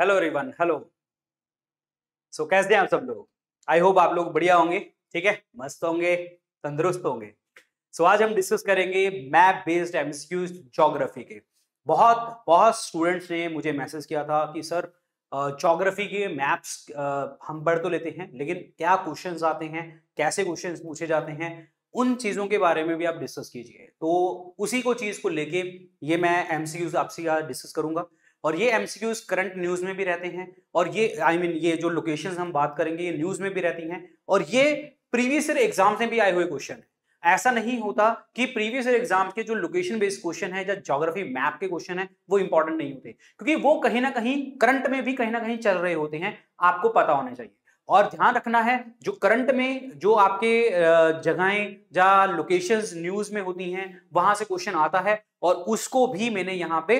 Hello रिवन hello सो कैसे हैं आप सब लोग आई होप आप लोग बढ़िया होंगे ठीक है मस्त होंगे तंदुरुस्त होंगे सो so, आज हम डिस्कस करेंगे मैप बेस्ड एमसीक्यू जोग्राफी के बहुत बहुत स्टूडेंट्स ने मुझे मैसेज किया था कि सर जोग्राफी के मैप्स हम पढ़ तो लेते हैं लेकिन क्या क्वेश्चन आते हैं कैसे क्वेश्चन पूछे जाते हैं उन चीज़ों के बारे में भी आप डिस्कस कीजिए तो उसी को चीज़ को लेके ये मैं एमसीक्यूज आपसे डिस्कस करूंगा और ये एमसीक्यूज करंट न्यूज में भी रहते हैं और ये आई I मीन mean, ये जो लोकेशन हम बात करेंगे ये न्यूज में भी रहती हैं और ये प्रीवियस ईयर एग्जाम में भी आए हुए क्वेश्चन है ऐसा नहीं होता कि प्रीवियस ईयर एग्जाम के जो लोकेशन बेस्ड क्वेश्चन है या ज्योग्राफी मैप के क्वेश्चन है वो इंपॉर्टेंट नहीं होते क्योंकि वो कहीं ना कहीं करंट में भी कहीं ना कहीं चल रहे होते हैं आपको पता होना चाहिए और ध्यान रखना है जो करंट में जो आपके जगहें या लोकेशंस न्यूज में होती हैं वहां से क्वेश्चन आता है और उसको भी मैंने यहाँ पे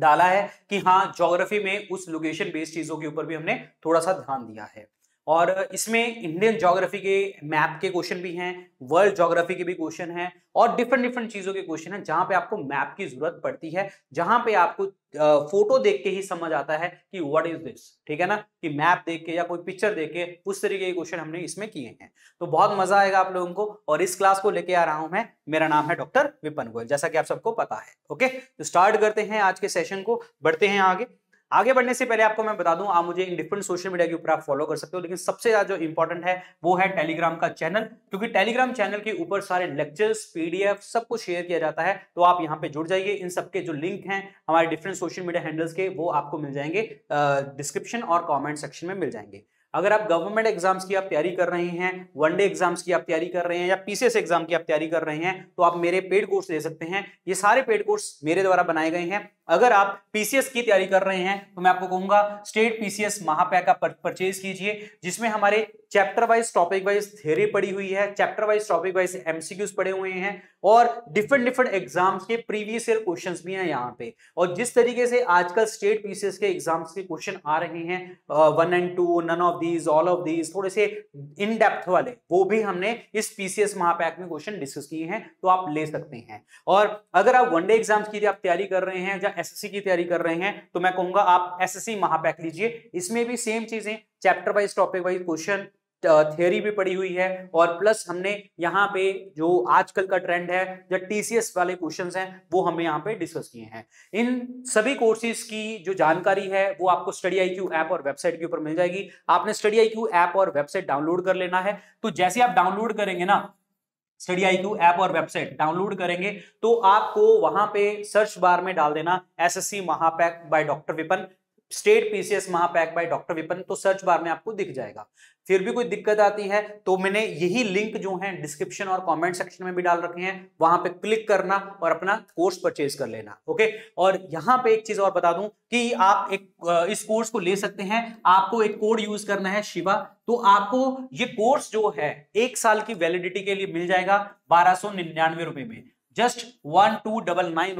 डाला है कि हाँ ज्योग्राफी में उस लोकेशन बेस्ड चीजों के ऊपर भी हमने थोड़ा सा ध्यान दिया है और इसमें इंडियन जोग्राफी के मैप के क्वेश्चन भी हैं वर्ल्ड जोग्राफी के भी क्वेश्चन हैं और डिफरेंट डिफरेंट चीज़ों के क्वेश्चन हैं जहां पे आपको मैप की जरूरत पड़ती है जहां पे आपको फोटो देख के ही समझ आता है कि व्हाट इज दिस ठीक है ना कि मैप देख के या कोई पिक्चर देख के उस तरीके के क्वेश्चन हमने इसमें किए हैं तो बहुत मजा आएगा आप लोगों को और इस क्लास को लेके आ रहा हूं मैं मेरा नाम है डॉक्टर विपन गोयल जैसा कि आप सबको पता है ओके तो स्टार्ट करते हैं आज के सेशन को बढ़ते हैं आगे आगे बढ़ने से पहले आपको मैं बता दूं आप मुझे इन डिफरेंट सोशल मीडिया के ऊपर आप फॉलो कर सकते हो लेकिन सबसे ज्यादा जो इंपॉर्टेंट है वो है टेलीग्राम का चैनल क्योंकि टेलीग्राम चैनल के ऊपर सारे लेक्चर्स पीडीएफ सब कुछ शेयर किया जाता है तो आप यहाँ पे जुड़ जाइए इन सबके जो लिंक हैं हमारे डिफरेंट सोशल मीडिया हैंडल्स के वो आपको मिल जाएंगे डिस्क्रिप्शन और कॉमेंट सेक्शन में मिल जाएंगे अगर आप गवर्नमेंट एग्जाम्स की आप तैयारी कर रहे हैं वनडे एग्जाम्स की आप तैयारी कर रहे हैं या पीसीएस एग्जाम की आप तैयारी कर रहे हैं तो आप मेरे पेड कोर्स ले सकते हैं ये सारे पेड कोर्स मेरे द्वारा बनाए गए हैं अगर आप पीसीएस की तैयारी कर रहे हैं तो मैं आपको कहूंगा स्टेट पीसीएस महापैक का परचेज कीजिए जिसमें हमारे chapter wise topic wise theory पड़ी हुई है chapter wise topic wise MCQs पड़े हुए हैं और डिफरेंट डिफरेंट एग्जाम्स के प्रीवियस ईयर क्वेश्चंस भी हैं यहाँ पे और जिस तरीके से आजकल स्टेट पीसीएस के एग्जाम्स के क्वेश्चन आ रहे हैं one and two none of these all of these थोड़े से इन डेप्थ वाले वो भी हमने इस पीसीएस महापैक में क्वेश्चन डिस्कस किए हैं तो आप ले सकते हैं और अगर आप वनडे एग्जाम्स की आप तैयारी कर रहे हैं एसएससी की तैयारी कर रहे हैं तो मैं कहूंगा आप एसएससी महापैक लीजिए इसमें भी सेम चीजें chapter wise topic wise question theory भी पड़ी हुई है और प्लस हमने यहाँ पे जो आजकल का ट्रेंड है जो टीसीएस वाले क्वेश्चंस हैं वो हमने यहाँ पे डिस्कस किए हैं इन सभी कोर्सेज की जो जानकारी है वो आपको स्टडी आई क्यू ऐप और वेबसाइट के ऊपर मिल जाएगी आपने स्टडी आई क्यू ऐप और वेबसाइट डाउनलोड कर लेना है तो जैसे आप डाउनलोड करेंगे ना स्टडी आई ऐप और वेबसाइट डाउनलोड करेंगे तो आपको वहां पे सर्च बार में डाल देना SSC Mahapack by doctor Vipan state PCS महापैक by doctor Vipan तो सर्च बार में आपको दिख जाएगा फिर भी कोई दिक्कत आती है तो मैंने यही लिंक जो है डिस्क्रिप्शन और कमेंट सेक्शन में भी डाल रखे हैं वहां पे क्लिक करना और अपना कोर्स परचेज कर लेना ओके और यहाँ पे एक चीज और बता दूं कि आप एक इस कोर्स को ले सकते हैं आपको एक कोड यूज करना है शिवा तो आपको ये कोर्स जो है एक साल की वैलिडिटी के लिए मिल जाएगा बारह रुपए में just one two double nine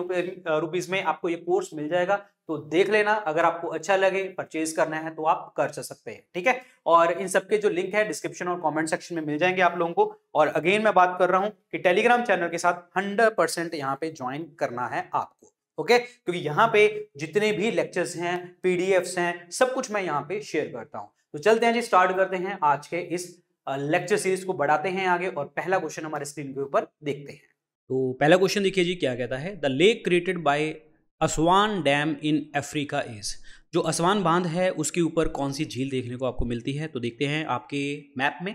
rupees में आपको ये कोर्स मिल जाएगा तो देख लेना अगर आपको अच्छा लगे परचेज करना है तो आप कर सकते हैं ठीक है और इन सबके जो लिंक है डिस्क्रिप्शन और कमेंट सेक्शन में मिल जाएंगे आप लोगों को और अगेन मैं बात कर रहा हूं कि टेलीग्राम चैनल के साथ 100 परसेंट यहाँ पे ज्वाइन करना है आपको ओके क्योंकि यहाँ पे जितने भी लेक्चर्स हैं पीडीएफ्स हैं सब कुछ मैं यहाँ पे शेयर करता हूँ तो चलते हैं जी स्टार्ट करते हैं आज के इस लेक्चर सीरीज को बढ़ाते हैं आगे और पहला क्वेश्चन हमारे स्क्रीन के ऊपर देखते हैं तो पहला क्वेश्चन देखिए जी क्या कहता है the lake created by Aswan dam in Africa is जो असवान बांध है उसके ऊपर कौन सी झील देखने को आपको मिलती है तो देखते हैं आपके मैप में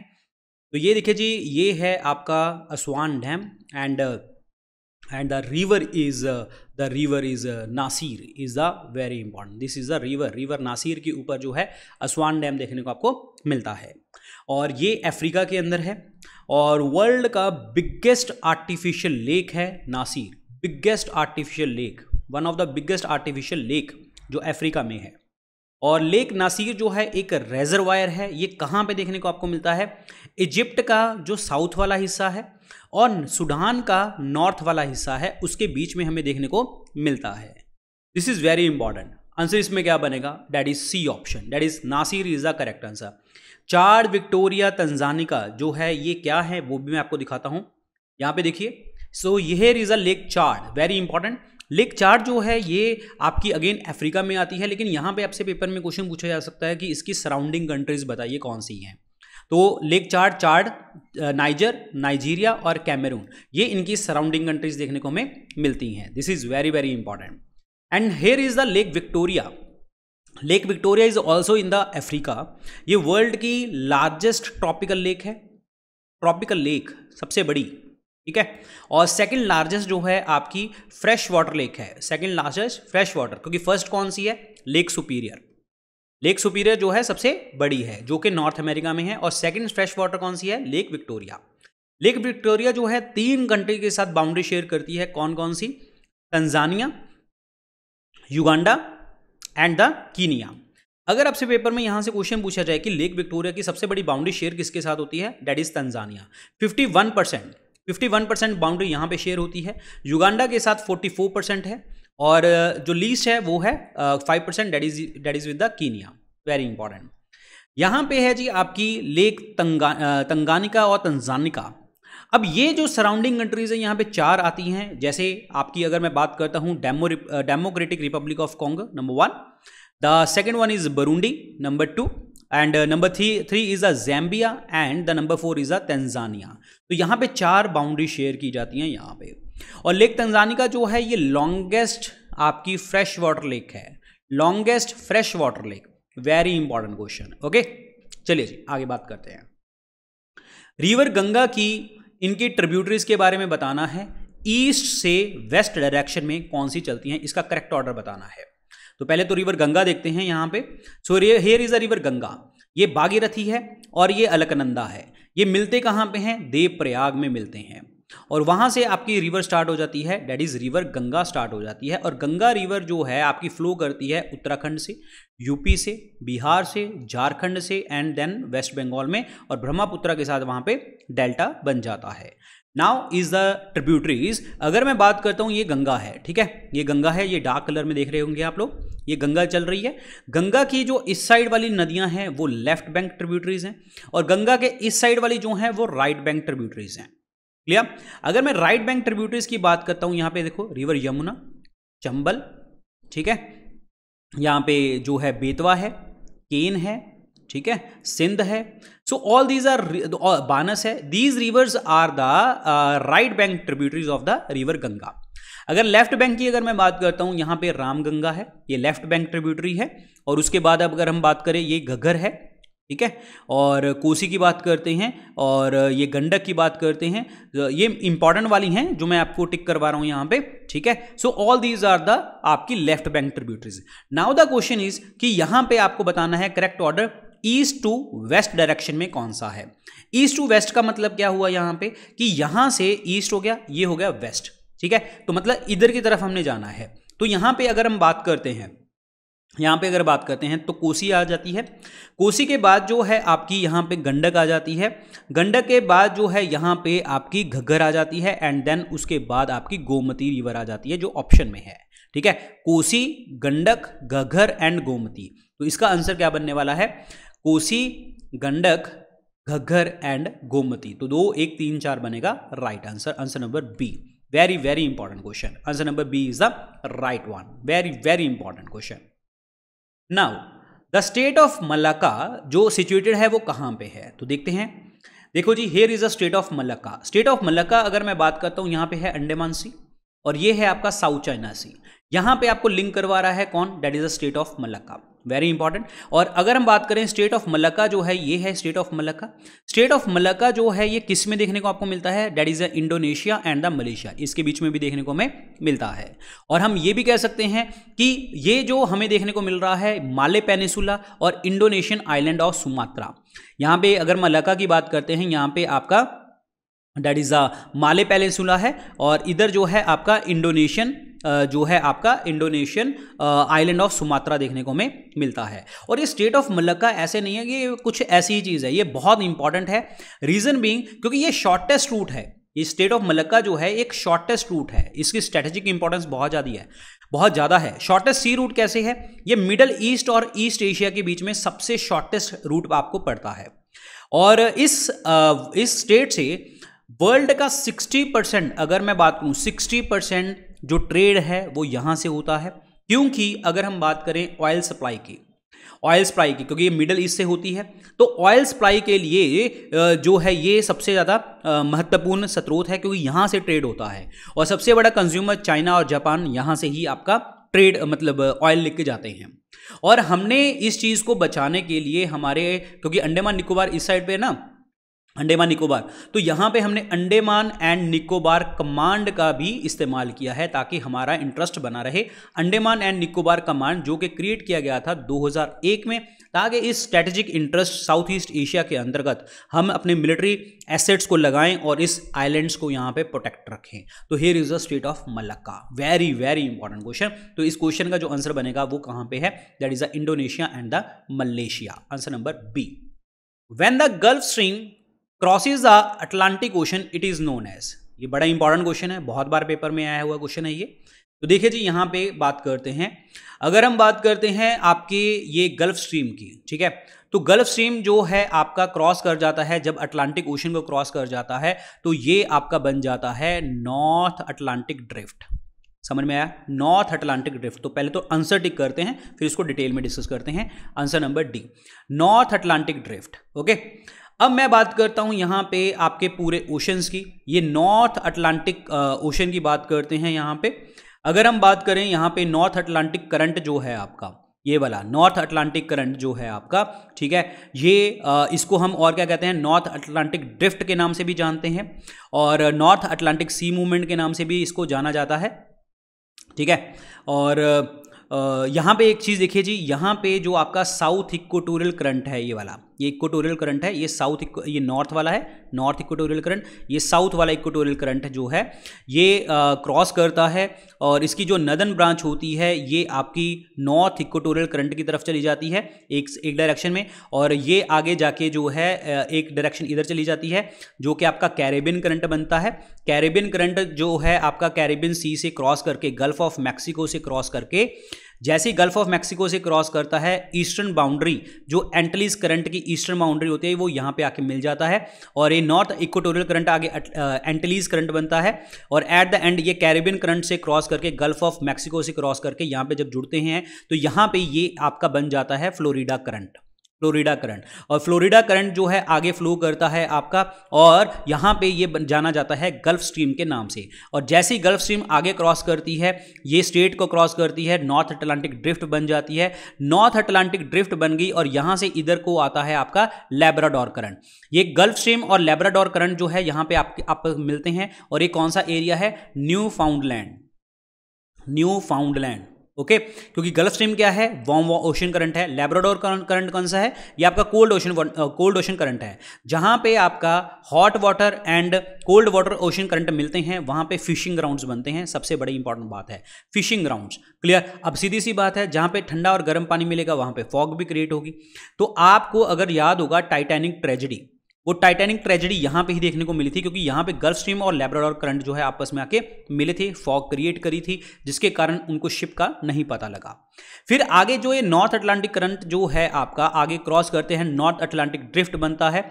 तो ये देखिए जी ये है आपका Aswan dam and and the river is the river is Nasser is the very important this is the river river Nasser के ऊपर जो है असवान डैम देखने को आपको मिलता है और ये अफ्रीका के अंदर है और वर्ल्ड का बिगेस्ट आर्टिफिशियल लेक है Nasser biggest artificial lake one of the biggest artificial lake जो अफ्रीका में है और लेक नासिर जो है एक रेजरवायर है ये कहाँ पे देखने को आपको मिलता है इजिप्ट का जो साउथ वाला हिस्सा है और सूडान का नॉर्थ वाला हिस्सा है उसके बीच में हमें देखने को मिलता है this is very important answer इसमें क्या बनेगा that is C option that is Nasser is the correct answer चार विक्टोरिया तंजानिका जो है ये क्या है वो भी मैं आपको दिखाता हूँ यहाँ पे देखिए सो so, यह is a lake Chad very important lake Chad जो है ये आपकी अगेन अफ्रीका में आती है लेकिन यहाँ पे आपसे पेपर में क्वेश्चन पूछा जा सकता है कि इसकी सराउंडिंग कंट्रीज बताइए कौन सी हैं तो lake Chad Chad Niger Nigeria और कैमरून ये इनकी सराउंडिंग कंट्रीज देखने को हमें मिलती हैं this is very very important and here is the lake Victoria lake Victoria is also in the Africa ये वर्ल्ड की लार्जेस्ट ट्रॉपिकल लेक है ट्रॉपिकल लेक सबसे बड़ी ठीक है और सेकंड लार्जेस्ट जो है आपकी फ्रेश वाटर लेक है सेकंड लार्जेस्ट फ्रेश वाटर क्योंकि फर्स्ट कौन सी है लेक सुपीरियर लेक सुपीरियर जो है सबसे बड़ी है जो कि नॉर्थ अमेरिका में है और सेकंड फ्रेश वाटर कौन सी है लेक विक्टोरिया लेक विक्टोरिया जो है तीन कंट्री के साथ बाउंड्री शेयर करती है कौन कौन सी Tanzania Uganda and the Kenya अगर आपसे पेपर में यहां से क्वेश्चन पूछा जाए कि लेक विक्टोरिया की सबसे बड़ी बाउंड्री शेयर किसके साथ होती है that is Tanzania 51 percent fifty one percent boundary यहाँ पे शेयर होती है युगांडा के साथ फोर्टी फोर परसेंट है और जो लीस्ट है वो है five percent that is that is with the Kenya very important यहाँ पे है जी आपकी लेक तंगा तंगानिका और तंजानिका अब ये जो सराउंडिंग कंट्रीज़ हैं यहाँ पे चार आती हैं जैसे आपकी अगर मैं बात करता हूँ demo democratic republic of Congo number one the second one is Burundi number two and number three three is a Zambia and the number four is a Tanzania तो यहाँ पे चार बाउंड्री शेयर की जाती हैं यहाँ पे और लेक तंजानिका जो है ये लॉन्गेस्ट आपकी फ्रेश वाटर लेक है longest fresh water lake very important question okay चलिए जी आगे बात करते हैं रिवर गंगा की इनकी ट्रिब्यूटरीज के बारे में बताना है ईस्ट से वेस्ट डायरेक्शन में कौन सी चलती हैं इसका करेक्ट ऑर्डर बताना है तो पहले तो रिवर गंगा देखते हैं यहाँ पे so here is a river Ganga ये बागीरथी है और ये अलकनंदा है ये मिलते कहाँ पे हैं देव प्रयाग में मिलते हैं और वहाँ से आपकी रिवर स्टार्ट हो जाती है that is river Ganga start हो जाती है और गंगा रिवर जो है आपकी फ्लो करती है उत्तराखंड से यूपी से बिहार से झारखंड से एंड देन वेस्ट बंगाल में और ब्रह्मपुत्र के साथ वहाँ पे डेल्टा बन जाता है नाउ इज द ट्रिब्यूटरीज अगर मैं बात करता हूँ ये गंगा है ठीक है ये गंगा है ये डार्क कलर में देख रहे होंगे आप लोग ये गंगा चल रही है गंगा की जो इस साइड वाली नदियां हैं वो लेफ्ट बैंक ट्रिब्यूटरीज हैं और गंगा के इस साइड वाली जो हैं वो राइट बैंक ट्रिब्यूटरीज हैं क्लियर अगर मैं राइट बैंक ट्रिब्यूटरीज की बात करता हूं यहां पे देखो रिवर यमुना चंबल ठीक है यहां पे जो है बेतवा है केन है ठीक है सिंध है so all these are Banas है these rivers are the right bank tributaries of the river Ganga अगर लेफ्ट बैंक की अगर मैं बात करता हूं यहां पे रामगंगा है ये लेफ्ट बैंक ट्रिब्यूटरी है और उसके बाद अब अगर हम बात करें ये घग्गर है ठीक है और कोसी की बात करते हैं और ये गंडक की बात करते हैं तो ये इंपॉर्टेंट वाली हैं जो मैं आपको टिक करवा रहा हूं यहां पे ठीक है so all these are the आपकी left bank tributaries now the question is कि यहाँ पे आपको बताना है correct order east to west direction में कौन सा है ईस्ट टू वेस्ट का मतलब क्या हुआ यहाँ पे कि यहाँ से ईस्ट हो गया ये हो गया वेस्ट ठीक है तो मतलब इधर की तरफ हमने जाना है तो यहाँ पे अगर हम बात करते हैं यहाँ पे अगर बात करते हैं तो कोसी आ जाती है कोसी के बाद जो है आपकी यहाँ पे गंडक आ जाती है गंडक के बाद जो है यहाँ पे आपकी घग्गर आ जाती है एंड देन उसके बाद आपकी गोमती रिवर आ जाती है जो ऑप्शन में है ठीक है कोसी गंडक घग्घर एंड गोमती तो इसका आंसर क्या बनने वाला है कोसी गंडक घग्घर एंड गोमती तो दो एक तीन चार बनेगा right answer answer number B very very important question answer number B is the right one very very important question now the strait of Malacca जो सिचुएटेड है वो कहाँ पे है तो देखते हैं देखो जी here is a strait of Malacca strait of Malacca अगर मैं बात करता हूँ यहाँ पे है अंडेमान सी और ये है आपका साउथ चाइना सी यहाँ पे आपको लिंक करवा रहा है कौन that is a strait of Malacca very important और अगर हम बात करें स्टेट ऑफ मलक्का जो है ये है strait of Malacca strait of Malacca जो है ये किस में देखने को आपको मिलता है that is the Indonesia and the Malaysia इसके बीच में भी देखने को हमें मिलता है और हम ये भी कह सकते हैं कि ये जो हमें देखने को मिल रहा है माले पेनिसुला और इंडोनेशियन आइलैंड ऑफ सुमात्रा यहाँ पे अगर मलक्का की बात करते हैं यहाँ पे आपका that is the Malay peninsula है और इधर जो है आपका इंडोनेशियन जो है आपका इंडोनेशियन आइलैंड ऑफ सुमात्रा देखने को हमें मिलता है और ये स्टेट ऑफ मलक्का ऐसे नहीं है कि कुछ ऐसी ही चीज़ है ये बहुत इंपॉर्टेंट है रीज़न बींग क्योंकि ये शॉर्टेस्ट रूट है ये स्टेट ऑफ मलक्का जो है एक शॉर्टेस्ट रूट है इसकी स्ट्रेटेजिक इंपॉर्टेंस बहुत ज़्यादा है बहुत ज़्यादा है शॉर्टेस्ट सी रूट कैसे है ये मिडल ईस्ट और ईस्ट एशिया के बीच में सबसे शॉर्टेस्ट रूट आपको पड़ता है और इस इस स्टेट से वर्ल्ड का 60 परसेंट अगर मैं बात करूं 60 परसेंट जो ट्रेड है वो यहां से होता है क्योंकि अगर हम बात करें ऑयल सप्लाई की ऑयल सप्लाई की क्योंकि ये मिडल ईस्ट से होती है तो ऑयल सप्लाई के लिए जो है ये सबसे ज़्यादा महत्वपूर्ण स्रोत है क्योंकि यहाँ से ट्रेड होता है और सबसे बड़ा कंज्यूमर चाइना और जापान यहाँ से ही आपका ट्रेड मतलब ऑयल लेके जाते हैं और हमने इस चीज़ को बचाने के लिए हमारे क्योंकि अंडेमान निकोबार इस साइड पे ना अंडेमान निकोबार तो यहाँ पे हमने अंडेमान एंड निकोबार कमांड का भी इस्तेमाल किया है ताकि हमारा इंटरेस्ट बना रहे अंडेमान एंड निकोबार कमांड जो कि क्रिएट किया गया था 2001 में ताकि इस strategic interest South East Asia के अंतर्गत हम अपने मिलिट्री एसेट्स को लगाएं और इस आइलैंड्स को यहाँ पे प्रोटेक्ट रखें तो here is the strait of Malacca very very important question तो इस क्वेश्चन का जो आंसर बनेगा वो कहाँ पे है that is the Indonesia and the Malaysia answer number B When the Gulf Stream crosses the Atlantic Ocean it is known as ये बड़ा इंपॉर्टेंट क्वेश्चन है बहुत बार पेपर में आया हुआ क्वेश्चन है ये तो देखिए जी यहाँ पे बात करते हैं अगर हम बात करते हैं आपके ये गल्फ स्ट्रीम की ठीक है तो गल्फ स्ट्रीम जो है आपका क्रॉस कर जाता है जब अटलांटिक ओशन को क्रॉस कर जाता है तो ये आपका बन जाता है नॉर्थ अटलांटिक ड्रिफ्ट समझ में आया नॉर्थ अटलांटिक ड्रिफ्ट तो पहले तो आंसर टिक करते हैं फिर इसको डिटेल में डिस्कस करते हैं answer number D North Atlantic drift okay अब मैं बात करता हूँ यहाँ पे आपके पूरे ओशंस की ये नॉर्थ अटलांटिक ओशन की बात करते हैं यहाँ पे अगर हम बात करें यहाँ पे नॉर्थ अटलांटिक करंट जो है आपका ये वाला नॉर्थ अटलांटिक करंट जो है आपका ठीक है ये आ, uh, इसको हम और क्या कहते हैं नॉर्थ अटलांटिक ड्रिफ्ट के नाम से भी जानते हैं और नॉर्थ अटलांटिक सी मूवमेंट के नाम से भी इसको जाना जाता है ठीक है और uh, uh, यहाँ पे एक चीज़ देखिए जी यहाँ पे जो आपका साउथ इक्वेटोरियल करंट है ये वाला ये इक्वेटोरियल करंट है ये साउथ ये नॉर्थ वाला है नॉर्थ इक्वेटोरियल करंट ये साउथ वाला इक्वेटोरियल करंट जो है ये क्रॉस करता है और इसकी जो नदन ब्रांच होती है ये आपकी नॉर्थ इक्वेटोरियल करंट की तरफ चली जाती है एक एक डायरेक्शन में और ये आगे जाके जो है एक डायरेक्शन इधर चली जाती है जो कि आपका कैरेबियन करंट बनता है कैरेबियन करंट जो है आपका कैरेबियन सी से क्रॉस करके गल्फ ऑफ मैक्सिको से क्रॉस करके जैसे ही गल्फ ऑफ मैक्सिको से क्रॉस करता है ईस्टर्न बाउंड्री जो एंटलीस करंट की ईस्टर्न बाउंड्री होती है वो यहाँ पे आके मिल जाता है और ये नॉर्थ इक्वेटोरियल करंट आगे एंटलीस करंट बनता है और एट द एंड ये कैरेबियन करंट से क्रॉस करके गल्फ ऑफ मैक्सिको से क्रॉस करके यहाँ पे जब जुड़ते हैं तो यहाँ पे ये आपका बन जाता है फ्लोरिडा करंट फ्लोरिडा करंट और फ्लोरिडा करंट जो है आगे फ्लो करता है आपका और यहाँ पे ये जाना जाता है गल्फ स्ट्रीम के नाम से और जैसे ही गल्फ स्ट्रीम आगे क्रॉस करती है ये स्टेट को क्रॉस करती है नॉर्थ अटलांटिक ड्रिफ्ट बन जाती है नॉर्थ अटलांटिक ड्रिफ्ट बन गई और यहाँ से इधर को आता है आपका लेब्राडोर करंट ये गल्फ स्ट्रीम और लेब्राडोर करंट जो है यहाँ पे आपके आप मिलते हैं और ये कौन सा एरिया है Newfoundland Newfoundland okay क्योंकि गल्फ स्ट्रीम क्या है वॉम ओशन करंट है लेब्राडोर करंट कौन सा है ये आपका cold ocean cold ocean current है जहां पे आपका hot water and cold water ocean current मिलते हैं वहां पे फिशिंग ग्राउंड्स बनते हैं सबसे बड़ी इंपॉर्टेंट बात है फिशिंग ग्राउंड्स क्लियर अब सीधी सी बात है जहां पे ठंडा और गर्म पानी मिलेगा वहां पे फॉग भी क्रिएट होगी तो आपको अगर याद होगा टाइटैनिक ट्रेजिडी वो टाइटैनिक ट्रेजेडी यहाँ पे ही देखने को मिली थी क्योंकि यहाँ पे गल्फ स्ट्रीम और लेब्राडोर करंट जो है आपस में आके मिले थे फॉग क्रिएट करी थी जिसके कारण उनको शिप का नहीं पता लगा फिर आगे जो ये नॉर्थ अटलांटिक करंट जो है आपका आगे क्रॉस करते हैं नॉर्थ अटलांटिक ड्रिफ्ट बनता है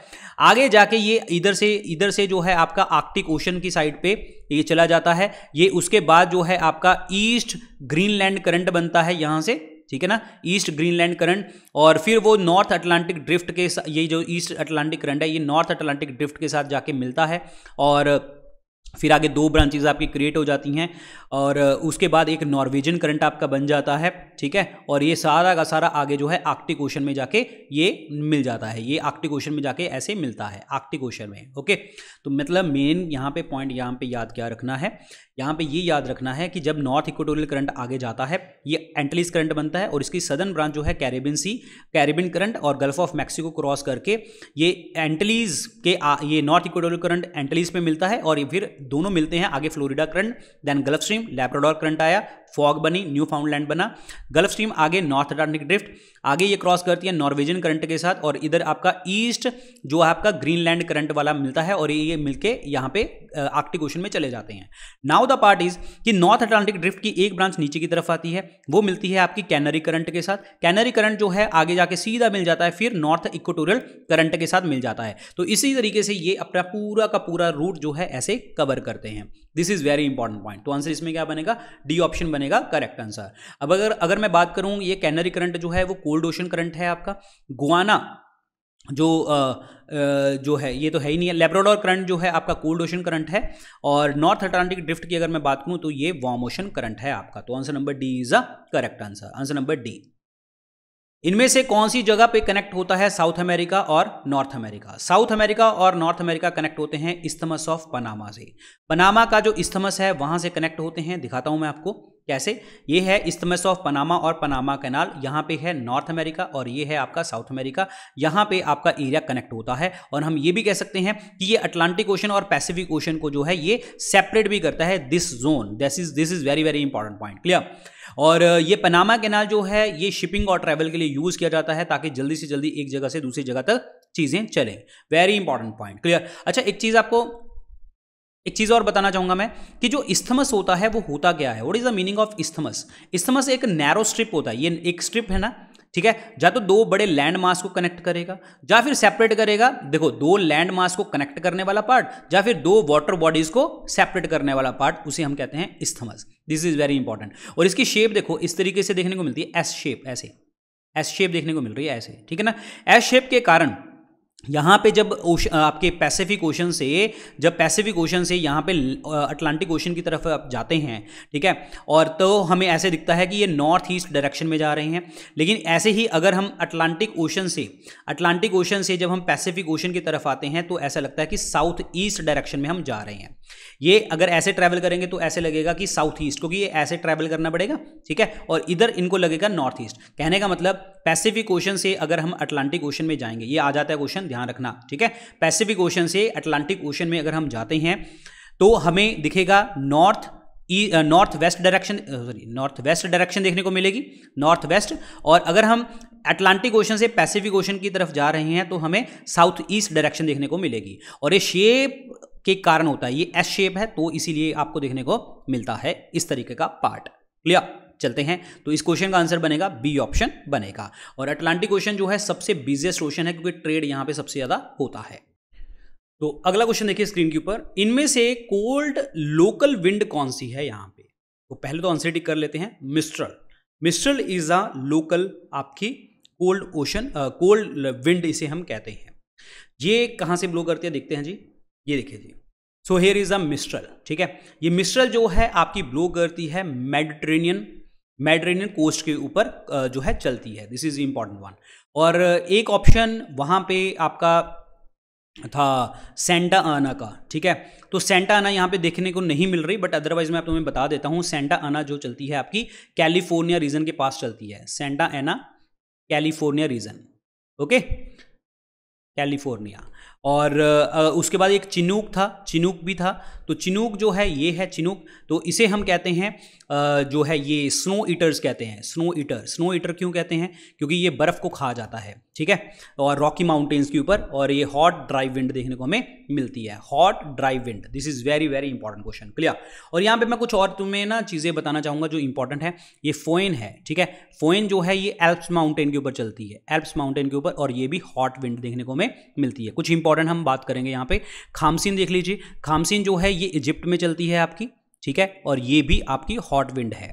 आगे जाके ये इधर से इधर से जो है आपका आर्कटिक ओशन की साइड पे ये चला जाता है ये उसके बाद जो है आपका ईस्ट ग्रीनलैंड करंट बनता है यहाँ से ठीक है ना ईस्ट ग्रीनलैंड करंट और फिर वो नॉर्थ अटलांटिक ड्रिफ्ट के ये जो ईस्ट अटलांटिक करंट है ये नॉर्थ अटलांटिक ड्रिफ्ट के साथ जाके मिलता है और फिर आगे दो ब्रांचेज आपकी क्रिएट हो जाती हैं और उसके बाद एक नॉर्वेजियन करंट आपका बन जाता है ठीक है और ये सारा का सारा आगे जो है आर्कटिक ओशन में जाके ये मिल जाता है ये आर्कटिक ओशन में जाके ऐसे मिलता है आर्कटिक ओशन में ओके तो मतलब मेन यहाँ पे पॉइंट यहाँ पे याद क्या रखना है यहाँ पे ये याद रखना है कि जब नॉर्थ इक्वेटोरियल करंट आगे जाता है ये एंटलिस करंट बनता है और इसकी सदर्न ब्रांच जो है कैरेबियन सी कैरेबियन करंट और गल्फ ऑफ मैक्सिको क्रॉस करके ये एंटलीज के आ, ये नॉर्थ इक्वेटोरियल करंट एंटलीज पे मिलता है और फिर दोनों मिलते हैं आगे Florida current then Gulf Stream Labrador current आया फॉग बनी न्यू फाउंडलैंड बना गल्फ स्ट्रीम आगे नॉर्थ अटलांटिक ड्रिफ्ट आगे ये क्रॉस करती है नॉर्वेजियन करंट के साथ और इधर आपका ईस्ट जो आपका ग्रीनलैंड करंट वाला मिलता है और ये मिलके यहाँ पे आर्कटिक ओशन में चले जाते हैं नाउ द पार्ट इज कि नॉर्थ अटलांटिक ड्रिफ्ट की एक ब्रांच नीचे की तरफ आती है वो मिलती है आपकी कैनरी करंट के साथ कैनरी करंट जो है आगे जाके सीधा मिल जाता है फिर नॉर्थ इक्वेटोरियल करंट के साथ मिल जाता है तो इसी तरीके से ये अपना पूरा का पूरा रूट जो है ऐसे कवर करते हैं this is very important point तो आंसर इसमें क्या बनेगा डी ऑप्शन बनेगा करेक्ट आंसर अब अगर अगर मैं बात करूं ये कैनरी करंट जो है वो कोल्ड ओशन करंट है आपका गुआना जो आ, आ, जो है ये तो है ही नहीं है लेब्राडोर करंट जो है आपका कोल्ड ओशन करंट है और नॉर्थ अटलांटिक ड्रिफ्ट की अगर मैं बात करूं तो ये वार्म ओशन करंट है आपका तो answer number D is a correct answer answer number D इनमें से कौन सी जगह पे कनेक्ट होता है साउथ अमेरिका और नॉर्थ अमेरिका साउथ अमेरिका और नॉर्थ अमेरिका कनेक्ट होते हैं इस्थमस ऑफ पनामा से पनामा का जो इस्थमस है वहां से कनेक्ट होते हैं दिखाता हूं मैं आपको कैसे ये है इस्तमस ऑफ पनामा और पनामा कैनाल यहाँ पे है नॉर्थ अमेरिका और ये है आपका साउथ अमेरिका यहाँ पे आपका एरिया कनेक्ट होता है और हम ये भी कह सकते हैं कि ये अटलांटिक ओशन और पैसिफिक ओशन को जो है ये सेपरेट भी करता है this zone this is this is very very important point clear और ये पनामा कैनाल जो है ये शिपिंग और ट्रैवल के लिए यूज़ किया जाता है ताकि जल्दी से जल्दी एक जगह से दूसरी जगह तक चीज़ें चलें वेरी इंपॉर्टेंट पॉइंट क्लियर अच्छा एक चीज़ आपको एक चीज़ और बताना चाहूंगा मैं कि जो इस्थमस होता है वो होता क्या है what is the meaning of isthmus isthmus एक नैरो स्ट्रिप होता है ये एक स्ट्रिप है ना ठीक है या तो दो बड़े लैंड मास को कनेक्ट करेगा या फिर सेपरेट करेगा देखो दो लैंड मास को कनेक्ट करने वाला पार्ट या फिर दो वाटर बॉडीज को सेपरेट करने वाला पार्ट उसे हम कहते हैं isthmus this is very important और इसकी शेप देखो इस तरीके से देखने को मिलती है एस शेप ऐसे एस शेप देखने को मिल रही है ऐसे ठीक है ना एस शेप के कारण यहाँ पे जब आपके पैसिफिक ओशन से जब पैसिफिक ओशन से यहाँ पे अटलांटिक ओशन की तरफ आप जाते हैं ठीक है और तो हमें ऐसे दिखता है कि ये नॉर्थ ईस्ट डायरेक्शन में जा रहे हैं लेकिन ऐसे ही अगर हम अटलांटिक ओशन से अटलांटिक ओशन से जब हम पैसिफिक ओशन की तरफ आते हैं तो ऐसा लगता है कि साउथ ईस्ट डायरेक्शन में हम जा रहे हैं ये अगर ऐसे ट्रैवल करेंगे तो ऐसे लगेगा कि साउथ ईस्ट क्योंकि ये ऐसे ट्रैवल करना पड़ेगा ठीक है और इधर इनको लगेगा नॉर्थ ईस्ट कहने का मतलब पैसिफिक ओशन से अगर हम अटलांटिक ओशन में जाएंगे ये आ जाता है क्वेश्चन ध्यान रखना ठीक है पैसिफिक ओशन से अटलांटिक ओशन में अगर हम जाते हैं तो हमें दिखेगा north north west direction sorry north west direction देखने को मिलेगी नॉर्थ वेस्ट और अगर हम अटलांटिक ओशन से पैसिफिक ओशन की तरफ जा रहे हैं तो हमें साउथ ईस्ट डायरेक्शन देखने को मिलेगी और ये शेप के कारण होता है ये एस शेप है तो इसीलिए आपको देखने को मिलता है इस तरीके का पार्ट क्लियर चलते हैं तो इस क्वेश्चन का आंसर बनेगा बी ऑप्शन बनेगा और अटलांटिक ओशन जो है सबसे बिजिएस्ट ओशन है क्योंकि ट्रेड यहां पे सबसे ज़्यादा होता है तो अगला क्वेश्चन देखिए स्क्रीन के ऊपर इनमें से कोल्ड लोकल विंड कौन सी है यहां पे तो पहले तो आंसर टिक कर लेते हैं mistral mistral is a local आपकी कोल्ड ओशन कोल्ड विंड इसे हम कहते हैं ये कहां से ब्लो करती है देखते हैं जी ये देखिए जी so here is a mistral ठीक है ये मिस्ट्रल जो है आपकी ब्लो करती है मेडिट्रेनियन मेडिटेरेनियन कोस्ट के ऊपर जो है चलती है दिस इज़ इंपॉर्टेंट वन और एक ऑप्शन वहां पे आपका था सेंटा आना का ठीक है तो सेंटा आना यहाँ पे देखने को नहीं मिल रही बट अदरवाइज मैं आप तुम्हें बता देता हूँ सेंटा आना जो चलती है आपकी कैलिफोर्निया रीजन के पास चलती है Santa Ana California region okay California और उसके बाद एक चिनूक था चिनूक भी था तो चिनूक जो है ये है चिनूक तो इसे हम कहते हैं जो है ये स्नो ईटर्स कहते हैं स्नो ईटर स्नो ईटर क्यों कहते हैं क्योंकि ये बर्फ़ को खा जाता है ठीक है और रॉकी माउंटेन्स के ऊपर और ये हॉट ड्राइव विंड देखने को हमें मिलती है hot dry wind this is very very important question clear और यहाँ पे मैं कुछ और तुम्हें ना चीज़ें बताना चाहूँगा जो इंपॉर्टेंट है ये फोइन है ठीक है फोइन जो है ये एल्प्स माउंटेन के ऊपर चलती है एल्प्स माउंटेन के ऊपर और ये भी हॉट विंड देखने को हमें मिलती है कुछ इंपॉर्टेंट हम बात करेंगे यहाँ पे खामसिन देख लीजिए खामसिन जो है ये इजिप्ट में चलती है आपकी ठीक है और ये भी आपकी हॉट विंड है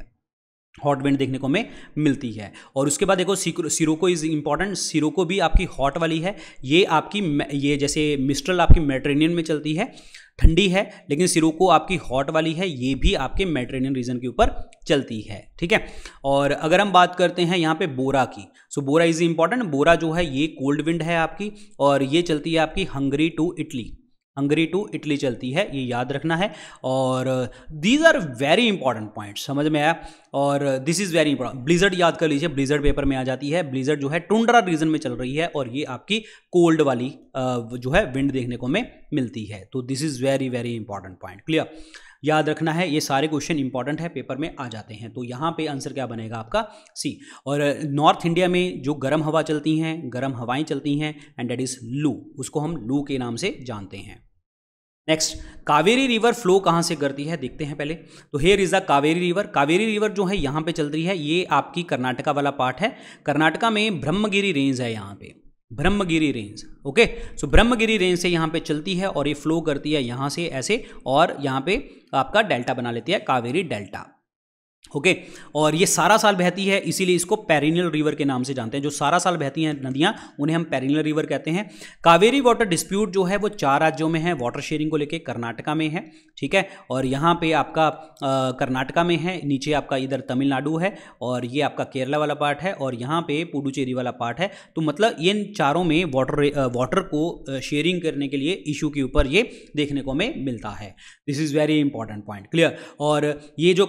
हॉट बैंड देखने को हमें मिलती है और उसके बाद देखो सिरोको इज़ इंपॉर्टेंट सिरोको भी आपकी हॉट वाली है ये आपकी ये जैसे मिस्ट्रल आपकी मेट्रेनियन में चलती है ठंडी है लेकिन सिरोको आपकी हॉट वाली है ये भी आपके मेट्रेनियन रीजन के ऊपर चलती है ठीक है और अगर हम बात करते हैं यहाँ पे बोरा की सो बोरा इज़ इंपॉर्टेंट बोरा जो है ये कोल्ड विंड है आपकी और ये चलती है आपकी Hungary to Italy Hungary to Italy चलती है ये याद रखना है और these are very important point समझ में आया और this is very important blizzard याद कर लीजिए ब्लिजर्ड पेपर में आ जाती है ब्लिजर्ड जो है टुंडरा रीजन में चल रही है और ये आपकी कोल्ड वाली जो है विंड देखने को हमें मिलती है तो this is very very important point clear याद रखना है ये सारे क्वेश्चन इंपॉर्टेंट है पेपर में आ जाते हैं तो यहाँ पे आंसर क्या बनेगा आपका सी और नॉर्थ इंडिया में जो गर्म हवा चलती हैं गर्म हवाएं चलती हैं एंड डेट इज़ लू उसको हम लू के नाम से जानते हैं नेक्स्ट कावेरी रिवर फ्लो कहाँ से करती है देखते हैं पहले तो here is the Kaveri river Kaveri river जो है यहाँ पे चल रही है ये आपकी कर्नाटका वाला पार्ट है कर्नाटका में ब्रह्मगिरी रेंज है यहाँ पे Brahmagiri range okay so Brahmagiri range से यहाँ पे चलती है और ये फ्लो करती है यहाँ से ऐसे और यहाँ पे आपका डेल्टा बना लेती है कावेरी डेल्टा ओके okay, और ये सारा साल बहती है इसीलिए इसको पेरिनियल रिवर के नाम से जानते हैं जो सारा साल बहती हैं नदियां उन्हें हम पेरिनियल रिवर कहते हैं कावेरी वाटर डिस्प्यूट जो है वो चार राज्यों में है वाटर शेयरिंग को लेके कर्नाटका में है ठीक है और यहाँ पे आपका कर्नाटका में है नीचे आपका इधर तमिलनाडु है और ये आपका केरला वाला पार्ट है और यहाँ पे पुडुचेरी वाला पार्ट है तो मतलब इन चारों में वाटर वाटर को शेयरिंग करने के लिए इशू के ऊपर ये देखने को हमें मिलता है this is very important point clear और ये जो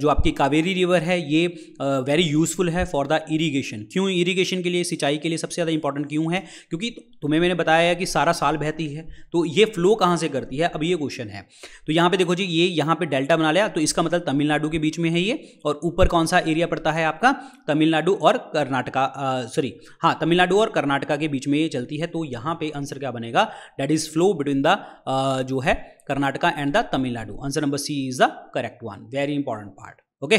जो आप आपकी कावेरी रिवर है ये वेरी यूजफुल है फॉर द इरीगेशन क्यों इरीगेशन के लिए सिंचाई के लिए सबसे ज़्यादा इंपॉर्टेंट क्यों है क्योंकि तुम्हें मैंने बताया कि सारा साल बहती है तो ये फ्लो कहाँ से करती है अब ये क्वेश्चन है तो यहाँ पे देखो जी ये यहाँ पे डेल्टा बना लिया तो इसका मतलब तमिलनाडु के बीच में है ये और ऊपर कौन सा एरिया पड़ता है आपका तमिलनाडु और कर्नाटका सॉरी हाँ तमिलनाडु और कर्नाटका के बीच में ये चलती है तो यहाँ पे आंसर क्या बनेगा that is flow between the जो है Karnataka and the Tamil Nadu answer number C is the correct one very important part okay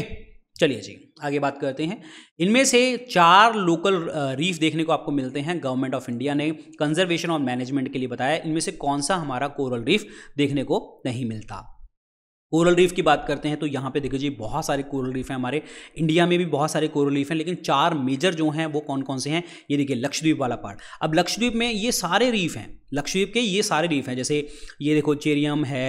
चलिए जी आगे बात करते हैं इनमें से चार लोकल रीफ देखने को आपको मिलते हैं गवर्नमेंट ऑफ इंडिया ने कंजर्वेशन और मैनेजमेंट के लिए बताया इनमें से कौन सा हमारा कोरल रीफ देखने को नहीं मिलता कोरल रीफ की बात करते हैं तो यहाँ पे देखो जी बहुत सारे कोरल रीफ हैं हमारे इंडिया में भी बहुत सारे कोरल रीफ हैं लेकिन चार मेजर जो हैं वो कौन कौन से हैं ये देखिए लक्षद्वीप वाला पार्ट अब लक्षद्वीप में ये सारे रीफ हैं लक्षद्वीप के ये सारे रीफ हैं जैसे ये देखो चेरियम है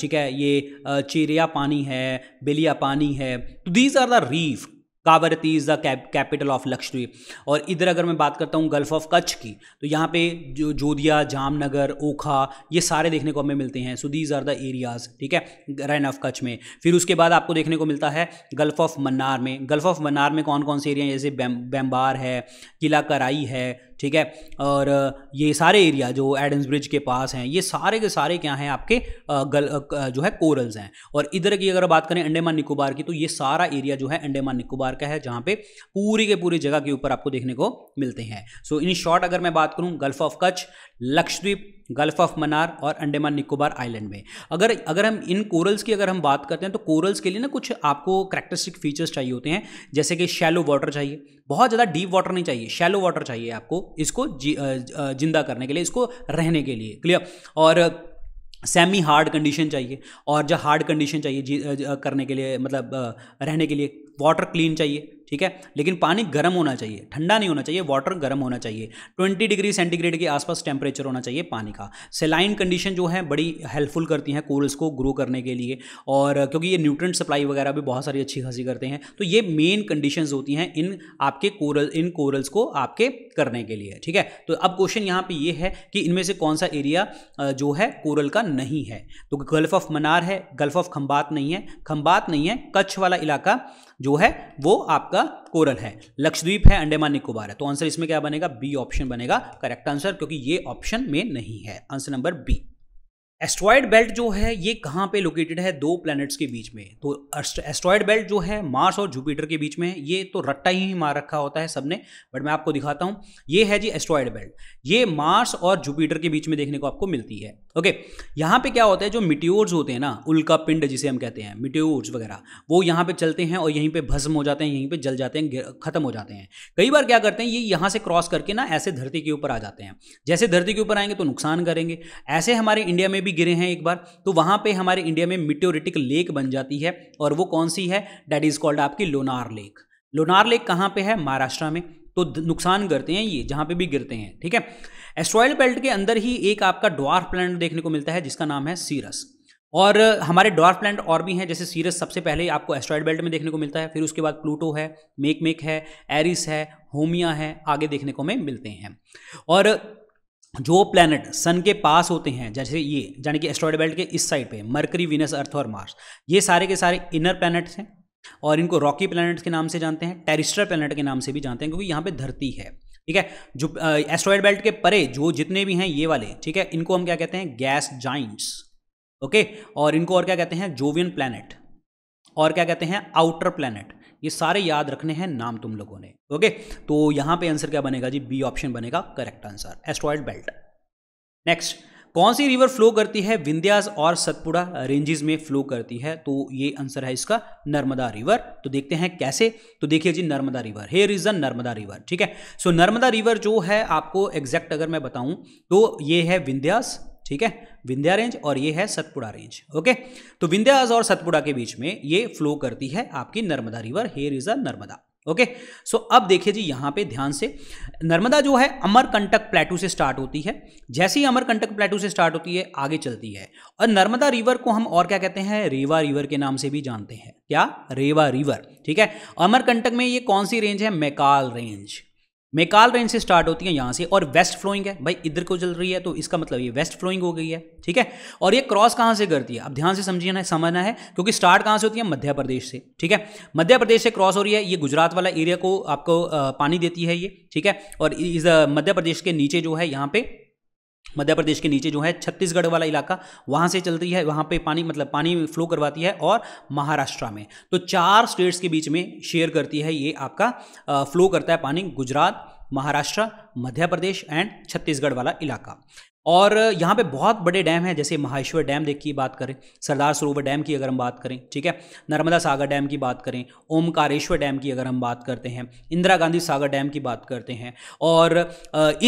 ठीक है ये चेरिया पानी है बेलिया पानी है तो these are the reef Kavaratti is the capital of Lakshadweep और इधर अगर मैं बात करता हूँ गल्फ ऑफ कच्छ की तो यहाँ पे जो जोधिया जामनगर ओखा ये सारे देखने को हमें मिलते हैं so these are the areas ठीक है रैन ऑफ कच्छ में फिर उसके बाद आपको देखने को मिलता है गल्फ ऑफ मन्नार में गल्फ ऑफ मन्नार में कौन कौन से एरिया जैसे बैम्बार है किला कराई है ठीक है और ये सारे एरिया जो एडम्स ब्रिज के पास हैं ये सारे के सारे क्या हैं आपके गल जो है कोरल्स हैं और इधर की अगर बात करें अंडेमान निकोबार की तो ये सारा एरिया जो है अंडेमान निकोबार का है जहाँ पे पूरी के पूरी जगह के ऊपर आपको देखने को मिलते हैं सो इन शॉर्ट अगर मैं बात करूँ Gulf of Kutch Lakshadweep Gulf of Mannar और अंडेमान निकोबार आइलैंड में अगर अगर हम इन कोरल्स की अगर हम बात करते हैं तो कोरल्स के लिए ना कुछ आपको करैक्टरिस्टिक फीचर्स चाहिए होते हैं जैसे कि शैलो वाटर चाहिए बहुत ज़्यादा डीप वाटर नहीं चाहिए शैलो वाटर चाहिए आपको इसको जिंदा करने के लिए इसको रहने के लिए क्लियर और सेमी हार्ड कंडीशन चाहिए और जो हार्ड कंडीशन चाहिए जी, करने के लिए मतलब रहने के लिए वाटर क्लीन चाहिए ठीक है लेकिन पानी गर्म होना चाहिए ठंडा नहीं होना चाहिए वाटर गर्म होना चाहिए 20 डिग्री सेंटीग्रेड के आसपास टेम्परेचर होना चाहिए पानी का सेलाइन कंडीशन जो है बड़ी हेल्पफुल करती हैं कोरल्स को ग्रो करने के लिए और क्योंकि ये न्यूट्रेंट सप्लाई वगैरह भी बहुत सारी अच्छी खासी करते हैं तो ये मेन कंडीशन होती हैं इन आपके कोरल इन कोरल्स को आपके करने के लिए ठीक है तो अब क्वेश्चन यहाँ पर ये है कि इनमें से कौन सा एरिया जो है कोरल का नहीं है तो गल्फ ऑफ मनार है गल्फ ऑफ खम्बात नहीं है खम्बात नहीं है कच्छ वाला इलाका जो है वो आपका कोरल है लक्षद्वीप है अंडेमान निकोबार है तो आंसर इसमें क्या बनेगा बी ऑप्शन बनेगा करेक्ट आंसर क्योंकि ये ऑप्शन में नहीं है answer number B asteroid belt जो है ये कहाँ पे लोकेटेड है दो प्लैनेट्स के बीच में तो एस्ट्रॉयड बेल्ट जो है मार्स और जुपिटर के बीच में ये तो रट्टा ही मार रखा होता है सबने बट मैं आपको दिखाता हूँ ये है जी एस्ट्रॉयड बेल्ट ये मार्स और जुपिटर के बीच में देखने को आपको मिलती है ओके यहाँ पे क्या होता है जो मिट्योर्स होते हैं ना उल्का पिंड जिसे हम कहते हैं मिट्योर्स वगैरह वो यहाँ पे चलते हैं और यहीं पे भस्म हो जाते हैं यहीं पे जल जाते हैं खत्म हो जाते हैं कई बार क्या करते हैं ये यहाँ से क्रॉस करके ना ऐसे धरती के ऊपर आ जाते हैं जैसे धरती के ऊपर आएंगे तो नुकसान करेंगे ऐसे हमारे इंडिया में भी गिरे हैं एक बार तो वहाँ पे हमारे इंडिया में मिट्योरिटिक लेक बन जाती है और वो कौन सी है डैट इज़ कॉल्ड आपकी लोनार लेक लोनार लेक कहाँ पे है महाराष्ट्र में तो नुकसान करते हैं ये जहां पे भी गिरते हैं ठीक है एस्ट्रॉयल बेल्ट के अंदर ही एक आपका ड्वार्फ प्लैनेट देखने को मिलता है जिसका नाम है सीरस और हमारे ड्वार्फ प्लैनेट और भी हैं जैसे सीरस सबसे पहले आपको एस्ट्रॉइड बेल्ट में देखने को मिलता है फिर उसके बाद प्लूटो है मेक मेक है एरिस है होमिया है आगे देखने को हमें मिलते हैं और जो प्लैनेट सन के पास होते हैं जैसे ये यानी कि एस्ट्रॉयड बेल्ट के इस साइड पे मरकरी विनस अर्थ और मार्स ये सारे के सारे इनर प्लैनेट्स हैं और इनको रॉकी प्लैनेट्स के नाम से जानते हैं टेरिस्टर प्लैनेट के नाम से भी जानते हैं क्योंकि यहाँ पे धरती है ठीक है जो एस्ट्रॉयड बेल्ट के परे जो जितने भी हैं ये वाले ठीक है इनको हम क्या कहते हैं गैस जाइंट्स ओके और इनको और क्या कहते हैं जोवियन प्लैनेट और क्या कहते हैं आउटर प्लैनेट ये सारे याद रखने हैं नाम तुम लोगों ने ओके तो यहां पे आंसर क्या बनेगा जी बी ऑप्शन बनेगा correct answer asteroid belt next कौन सी रिवर फ्लो करती है विंध्यास और सतपुड़ा रेंजेस में फ्लो करती है तो ये आंसर है इसका नर्मदा रिवर तो देखते हैं कैसे तो देखिए जी Narmada river here is Narmada river ठीक है सो so, नर्मदा रिवर जो है आपको एग्जैक्ट अगर मैं बताऊं तो ये है विंध्यास ठीक है विंध्या रेंज और ये है सतपुड़ा रेंज ओके तो विंध्याज और सतपुड़ा के बीच में ये फ्लो करती है आपकी Narmada river here is a Narmada okay so अब देखिए जी यहां पे ध्यान से नर्मदा जो है अमरकंटक प्लेटू से स्टार्ट होती है जैसे ही अमरकंटक प्लेटू से स्टार्ट होती है आगे चलती है और नर्मदा रिवर को हम और क्या कहते हैं रेवा रिवर के नाम से भी जानते हैं क्या रेवा रिवर ठीक है अमरकंटक में ये कौन सी रेंज है मैकाल रेंज मेकाल रेंज से स्टार्ट होती है यहाँ से और वेस्ट फ्लोइंग है भाई इधर को चल रही है तो इसका मतलब ये वेस्ट फ्लोइंग हो गई है ठीक है और ये क्रॉस कहाँ से करती है अब ध्यान से समझिए ना समझना है क्योंकि स्टार्ट कहाँ से होती है मध्य प्रदेश से ठीक है मध्य प्रदेश से क्रॉस हो रही है ये गुजरात वाला एरिया को आपको पानी देती है ये ठीक है और इस मध्य प्रदेश के नीचे जो है यहाँ पे मध्य प्रदेश के नीचे जो है छत्तीसगढ़ वाला इलाका वहाँ से चलती है वहाँ पे पानी मतलब पानी फ्लो करवाती है और महाराष्ट्र में तो चार स्टेट्स के बीच में शेयर करती है ये आपका फ्लो करता है पानी गुजरात महाराष्ट्र मध्य प्रदेश एंड छत्तीसगढ़ वाला इलाका और यहाँ पे बहुत बड़े डैम हैं जैसे महेश्वर डैम देख की बात करें सरदार सरोवर डैम की अगर हम बात करें ठीक है नर्मदा सागर डैम की बात करें ओमकारेश्वर डैम की अगर हम बात करते हैं इंदिरा गांधी सागर डैम की बात करते हैं और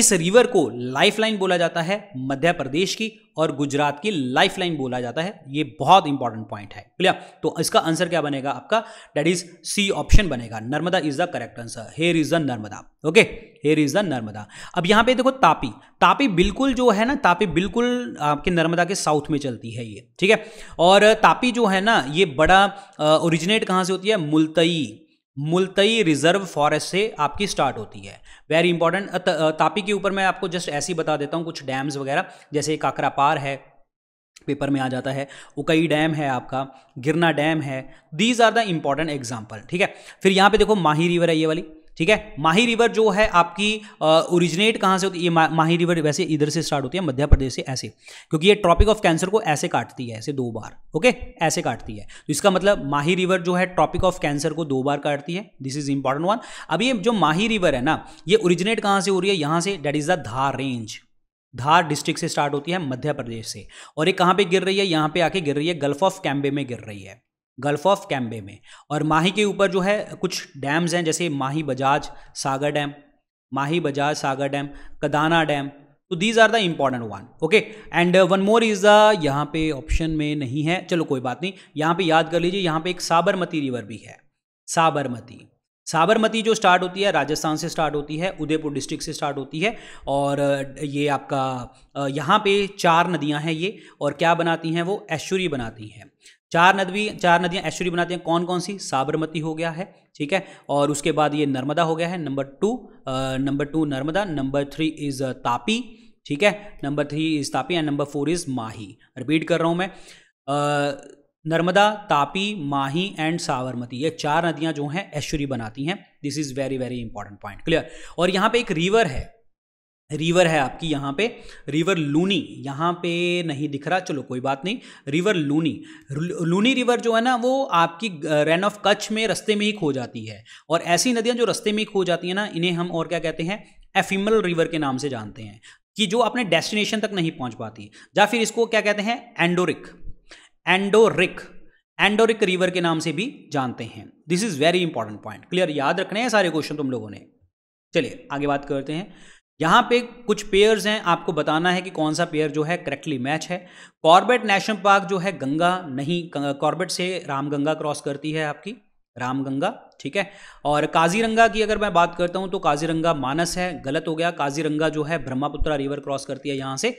इस रिवर को लाइफलाइन बोला जाता है मध्य प्रदेश की और गुजरात की लाइफलाइन बोला जाता है ये बहुत इंपॉर्टेंट पॉइंट है क्लियर तो इसका आंसर क्या बनेगा आपका डेट इज सी ऑप्शन बनेगा Narmada is the correct answer here is the Narmada okay here is the Narmada अब यहां पे देखो तापी तापी बिल्कुल जो है ना तापी बिल्कुल आपके नर्मदा के साउथ में चलती है ये ठीक है और तापी जो है ना ये बड़ा ओरिजिनेट कहाँ से होती है मुलतई मुलतई रिजर्व फॉरेस्ट से आपकी स्टार्ट होती है वेरी इंपॉर्टेंट तापी के ऊपर मैं आपको जस्ट ऐसी बता देता हूँ कुछ डैम्स वगैरह जैसे काकरा पार है पेपर में आ जाता है उकई डैम है आपका गिरना डैम है these are the important example ठीक है फिर यहाँ पे देखो माही रिवर है ये वाली ठीक है माही रिवर जो है आपकी ओरिजिनेट कहाँ से होती है ये मा, माही रिवर वैसे इधर से स्टार्ट होती है मध्य प्रदेश से ऐसे क्योंकि ये ट्रॉपिक ऑफ कैंसर को ऐसे काटती है ऐसे दो बार ओके ऐसे काटती है तो इसका मतलब माही रिवर जो है ट्रॉपिक ऑफ कैंसर को दो बार काटती है दिस इज इंपॉर्टेंट वन अब ये जो माही रिवर है ना ये ओरिजिनेट कहाँ से हो रही है यहाँ से that is the Dhar range Dhar district से स्टार्ट होती है मध्य प्रदेश से और ये कहाँ पे गिर रही है यहाँ पे आके गिर रही है गल्फ ऑफ कैम्बे में गिर रही है गल्फ ऑफ कैम्बे में और माही के ऊपर जो है कुछ डैम्स हैं जैसे Mahi Bajaj Sagar dam Mahi Bajaj Sagar dam Kadana dam तो these are the important one okay and one more is the यहाँ पे ऑप्शन में नहीं है चलो कोई बात नहीं यहाँ पे याद कर लीजिए यहाँ पे एक साबरमती रिवर भी है साबरमती साबरमती जो स्टार्ट होती है राजस्थान से स्टार्ट होती है उदयपुर डिस्ट्रिक्ट से स्टार्ट होती है और uh, ये आपका uh, यहाँ पे चार नदियाँ हैं ये और क्या बनाती हैं वो ऐश्वरी बनाती हैं चार नदी चार नदियां ऐश्वरी बनाती हैं कौन कौन सी साबरमती हो गया है ठीक है और उसके बाद ये नर्मदा हो गया है number two number two Narmada number three is Tapi ठीक है number three is Tapi and number four is Mahi repeat कर रहा हूँ मैं आ, नर्मदा तापी माही एंड साबरमती ये चार नदियां जो हैं ऐश्वरी बनाती हैं this is very very important point clear और यहाँ पे एक रिवर है रिवर है आपकी यहाँ पे रिवर लूनी यहाँ पे नहीं दिख रहा चलो कोई बात नहीं रिवर लूनी लूनी रिवर जो है ना वो आपकी रैन ऑफ कच्छ में रस्ते में ही खो जाती है और ऐसी नदियाँ जो रस्ते में ही खो जाती हैं ना इन्हें हम और क्या कहते हैं एफिमल रिवर के नाम से जानते हैं कि जो अपने डेस्टिनेशन तक नहीं पहुँच पाती या फिर इसको क्या कहते हैं एंडोरिक एंडोरिक एंडोरिक रिवर के नाम से भी जानते हैं this is very important point clear याद रखने हैं सारे क्वेश्चन तुम लोगों ने चलिए आगे बात करते हैं यहाँ पे कुछ पेयर्स हैं आपको बताना है कि कौन सा पेयर जो है करेक्टली मैच है कॉर्बेट नेशनल पार्क जो है गंगा नहीं कॉर्बेट से रामगंगा क्रॉस करती है आपकी रामगंगा ठीक है और काजीरंगा की अगर मैं बात करता हूँ तो काजीरंगा मानस है गलत हो गया काजीरंगा जो है ब्रह्मपुत्रा रिवर क्रॉस करती है यहाँ से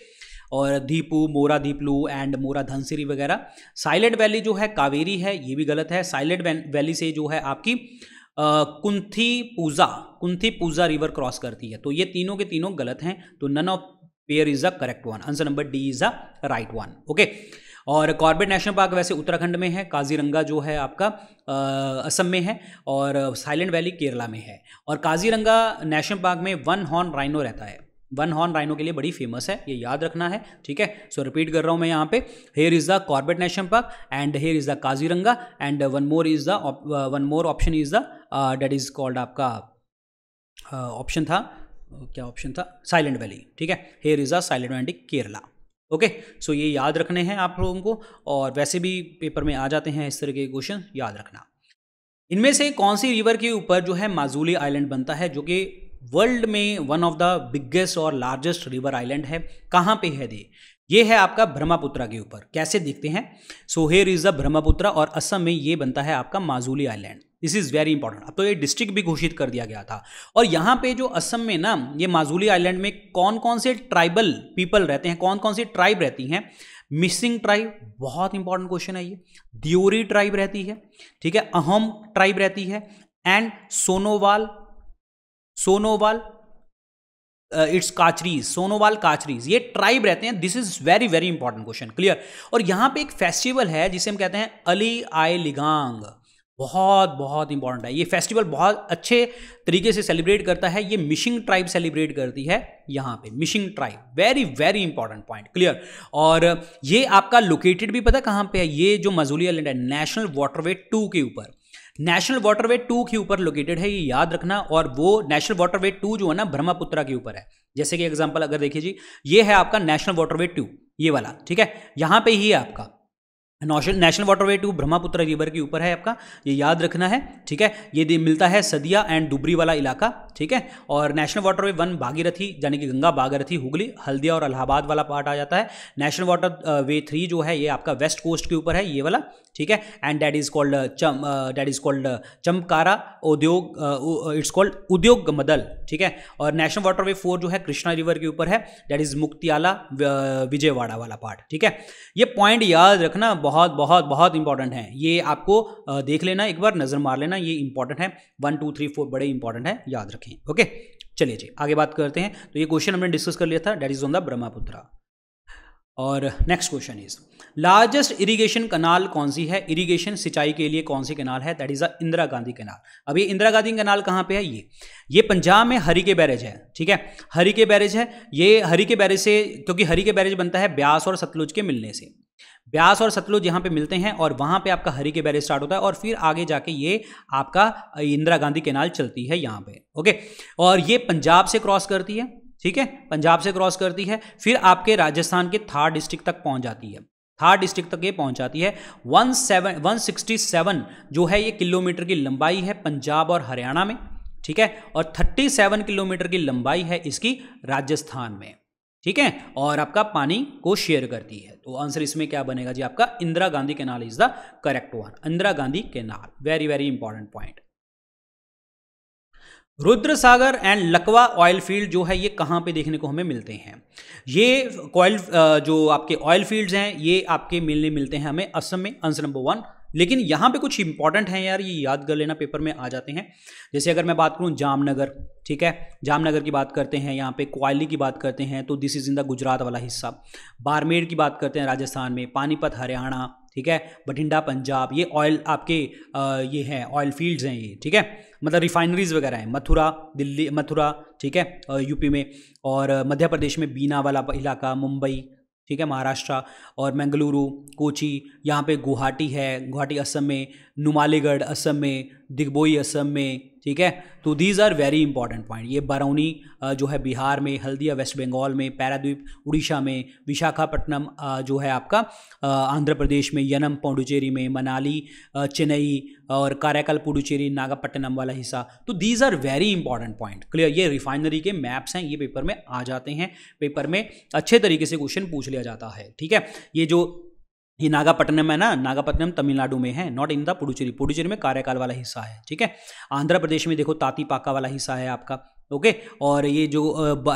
और दीपू मोरा दीपलू एंड मोरा धनसिरी वगैरह साइलेंट वैली जो है कावेरी है ये भी गलत है साइलेंट वैली से जो है आपकी कुंथी पूजा कुंथी पूजा रिवर क्रॉस करती है तो ये तीनों के तीनों गलत हैं तो none of pair is a correct one answer number D is a right one okay और कॉर्बेट नेशनल पार्क वैसे उत्तराखंड में है काजीरंगा जो है आपका आ, असम में है और साइलेंट वैली केरला में है और काजीरंगा नेशनल पार्क में वन हॉर्न राइनो रहता है वन हॉर्न राइनो के लिए बड़ी फेमस है ये याद रखना है ठीक है सो रिपीट कर रहा हूँ मैं यहाँ पे here is the Corbett national park and here is the Kaziranga and one more is the one more option is the that is called आपका ऑप्शन uh, था uh, क्या ऑप्शन था साइलेंट वैली ठीक है here is the silent valley Kerala okay so ये याद रखने हैं आप लोगों को और वैसे भी पेपर में आ जाते हैं इस तरह के क्वेश्चन याद रखना इनमें से कौन सी रिवर के ऊपर जो है माजूली आइलैंड बनता है जो कि वर्ल्ड में वन ऑफ द बिगेस्ट और लार्जेस्ट रिवर आइलैंड है कहाँ पे है दे ये है आपका ब्रह्मपुत्रा के ऊपर कैसे देखते हैं so here is the Brahmaputra और असम में ये बनता है आपका Majuli island this is very important अब तो ये डिस्ट्रिक्ट भी घोषित कर दिया गया था और यहाँ पे जो असम में ना ये माजूली आइलैंड में कौन कौन से ट्राइबल पीपल रहते हैं कौन कौन से ट्राइब रहती हैं मिसिंग ट्राइब बहुत इंपॉर्टेंट क्वेश्चन है ये दियोरी ट्राइब रहती है ठीक है अहम ट्राइब रहती है एंड सोनोवाल सोनोवाल इट्स काचरीज सोनोवाल काचरीज ये ट्राइब रहते हैं this is very very important question clear और यहाँ पे एक फेस्टिवल है जिसे हम कहते हैं अली आई लिगांग बहुत बहुत इंपॉर्टेंट है ये फेस्टिवल बहुत अच्छे तरीके से सेलिब्रेट करता है ये मिशिंग ट्राइब सेलिब्रेट करती है यहाँ पे Mishing tribe very very important point clear और ये आपका लोकेटेड भी पता कहाँ पे है ये जो मजूली आइलैंड है नेशनल वाटरवे टू के ऊपर नेशनल वाटरवे टू के ऊपर लोकेटेड है ये याद रखना और वो नेशनल वाटरवे टू जो है ना ब्रह्मपुत्रा के ऊपर है जैसे कि एग्जाम्पल अगर देखिए जी ये है आपका नेशनल वाटरवे टू ये वाला ठीक है यहाँ पे ही है आपका national waterway two Brahmaputra river के ऊपर है आपका ये याद रखना है ठीक है ये मिलता है सदिया एंड डुबरी वाला इलाका ठीक है और नेशनल वाटरवे वन भागीरथी यानी कि गंगा भागीरथी हुगली हल्दिया और अलाहाबाद वाला पार्ट आ जाता है नेशनल वाटर वे थ्री जो है ये आपका वेस्ट कोस्ट के ऊपर है ये वाला ठीक है एंड डैट इज कॉल्ड चम डैट इज कॉल्ड चमकारा उद्योग इट्स कॉल्ड उद्योग मदल ठीक है और नेशनल वाटरवे फोर जो है कृष्णा रिवर के ऊपर है डैट इज मुक्तियाला विजयवाड़ा वाला पार्ट ठीक है ये पॉइंट याद रखना बहुत बहुत बहुत इंपॉर्टेंट है ये आपको देख लेना एक बार नज़र मार लेना ये इंपॉर्टेंट है वन टू थ्री फोर बड़े इंपॉर्टेंट है याद रखें ओके चलिए जी आगे बात करते हैं तो ये क्वेश्चन हमने डिस्कस कर लिया था that is on the Brahmaputra और next question is largest irrigation canal कौन सी है इरिगेशन सिंचाई के लिए कौन सी कनाल है that is the Indira Gandhi canal अब ये इंदिरा गांधी कनाल कहाँ पे है ये ये पंजाब में हरी के बैरेज है ठीक है हरी के बैरेज है ये हरी के बैरेज से क्योंकि हरी के बैरेज बनता है ब्यास और सतलुज के मिलने से ब्यास और सतलुज यहाँ पे मिलते हैं और वहाँ पे आपका हरी के बैरेज स्टार्ट होता है और फिर आगे जाके ये आपका इंदिरा गांधी केनाल चलती है यहाँ पे ओके और ये पंजाब से क्रॉस करती है ठीक है पंजाब से क्रॉस करती है फिर आपके राजस्थान के थार डिस्ट्रिक्ट तक पहुँच जाती है थार डिस्ट्रिक्ट तक ये पहुँचाती जाती है one seven one sixty seven जो है ये किलोमीटर की लंबाई है पंजाब और हरियाणा में ठीक है और थर्टी सेवन किलोमीटर की लंबाई है इसकी राजस्थान में ठीक है और आपका पानी को शेयर करती है तो आंसर इसमें क्या बनेगा जी आपका Indira Gandhi canal is the correct one Indira Gandhi canal very very important point Rudra Sagar and Lakwa oil field जो है ये कहाँ पे देखने को हमें मिलते हैं ये ऑयल जो आपके ऑयल फील्ड्स हैं ये आपके मिलने मिलते हैं हमें असम में आंसर नंबर वन लेकिन यहाँ पे कुछ इंपॉर्टेंट हैं यार ये याद कर लेना पेपर में आ जाते हैं जैसे अगर मैं बात करूँ जामनगर ठीक है जामनगर की बात करते हैं यहाँ पे क्वाली की बात करते हैं तो this is in the Gujarat वाला हिस्सा बाड़मेर की बात करते हैं राजस्थान में पानीपत हरियाणा ठीक है बठिंडा पंजाब ये ऑयल आपके आ, ये हैं ऑयल फील्ड्स हैं ये ठीक है मतलब रिफाइनरीज वगैरह हैं मथुरा दिल्ली मथुरा ठीक है यूपी में और मध्य प्रदेश में बीना वाला इलाका मुंबई ठीक है महाराष्ट्र और मंगलुरु कोची यहाँ पे गुवाहाटी है गुवाहाटी असम में नुमालीगढ़ असम में दिग्बोई असम में ठीक है तो these are very important point ये बरौनी जो है बिहार में हल्दिया वेस्ट बंगाल में पैराद्वीप उड़ीसा में विशाखापट्टनम जो है आपका आंध्र प्रदेश में यनम पौडुचेरी में मनाली चेन्नई और काराकल पुडुचेरी नागापट्टनम वाला हिस्सा तो these are very important point clear ये रिफाइनरी के मैप्स हैं ये पेपर में आ जाते हैं पेपर में अच्छे तरीके से क्वेश्चन पूछ लिया जाता है ठीक है ये जो ये नागापट्टनम है ना नागापट्टनम तमिलनाडु में है not in the Puducherry Puducherry में कार्यकाल वाला हिस्सा है ठीक है आंध्र प्रदेश में देखो ताती पाका वाला हिस्सा है आपका ओके और ये जो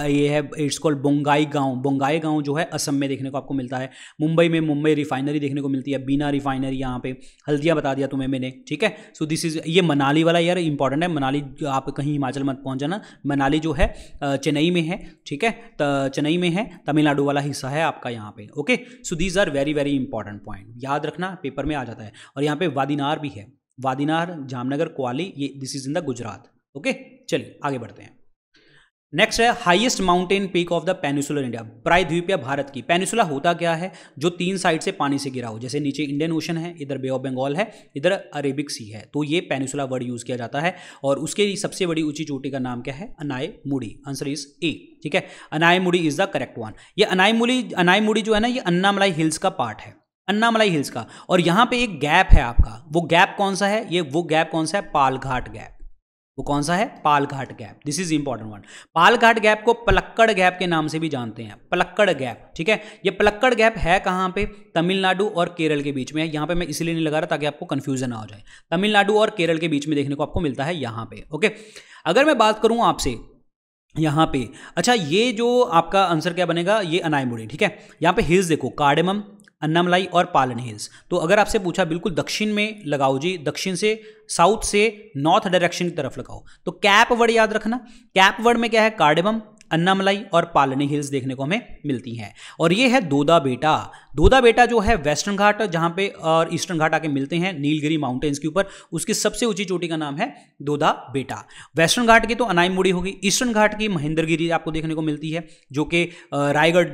ये है इट्स कॉल्ड बोंगाई गांव बोंगाई गांव जो है असम में देखने को आपको मिलता है मुंबई में मुंबई रिफाइनरी देखने को मिलती है बीना रिफाइनरी यहाँ पे हल्दिया बता दिया तुम्हें मैंने ठीक है सो दिस इज़ ये मनाली वाला यार इंपॉर्टेंट है मनाली आप कहीं हिमाचल मत पहुँच जाना मनाली जो है चेन्नई में है ठीक है चेन्नई में है तमिलनाडु वाला हिस्सा है आपका यहाँ पे okay so these are very very important point याद रखना पेपर में आ जाता है और यहाँ पे वादीनार भी है वादीनार जामनगर क्वाली ये this is in the Gujarat okay चलिए आगे बढ़ते हैं नेक्स्ट है highest mountain peak of the peninsular India प्रायद्वीप या भारत की पेनिसुला होता क्या है जो तीन साइड से पानी से गिरा हो जैसे नीचे इंडियन ओशन है इधर बे ऑफ बंगाल है इधर अरेबिक सी है तो ये पेनिसुला वर्ड यूज़ किया जाता है और उसके सबसे बड़ी ऊंची चोटी का नाम क्या है अनाय मुड़ी आंसर इज ए ठीक है अनाय मुड़ी इज द करेक्ट वन ये अनाय मुड़ी अनाय मुड़ी जो है ना ये अन्नामलाई हिल्स का पार्ट है अन्नामलाई हिल्स का और यहाँ पे एक गैप है आपका वो गैप कौन सा है ये वो गैप कौन सा है पालघाट गैप वो कौन सा है Palghat gap this is important one Palghat gap को पलक्कड़ गैप के नाम से भी जानते हैं पलक्कड़ गैप ठीक है ये पलक्कड़ गैप है कहाँ पे तमिलनाडु और केरल के बीच में है यहाँ पे मैं इसलिए नहीं लगा रहा ताकि आपको कन्फ्यूजन ना हो जाए तमिलनाडु और केरल के बीच में देखने को आपको मिलता है यहाँ पे ओके अगर मैं बात करूँ आपसे यहाँ पे अच्छा ये जो आपका आंसर क्या बनेगा ये अनायमुड़ी ठीक है यहाँ पे हिल्स देखो कार्डेमम अन्नामलाई और पालन हिल्स तो अगर आपसे पूछा बिल्कुल दक्षिण में लगाओ जी दक्षिण से साउथ से नॉर्थ डायरेक्शन की तरफ लगाओ तो कैप वर्ड याद रखना कैप वर्ड में क्या है कार्डेमम अन्नामलाई और पालनी हिल्स देखने को हमें मिलती हैं और ये है दोदा बेटा दोदा बेटा जो है वेस्टर्न घाट जहाँ पे और ईस्टर्न घाट आके मिलते हैं नीलगिरी माउंटेन्स के ऊपर उसकी सबसे ऊंची चोटी का नाम है दोदा बेटा वेस्टर्न घाट की तो मुड़ी होगी ईस्टर्न घाट की महेंद्रगिरी आपको देखने को मिलती है जो कि रायगढ़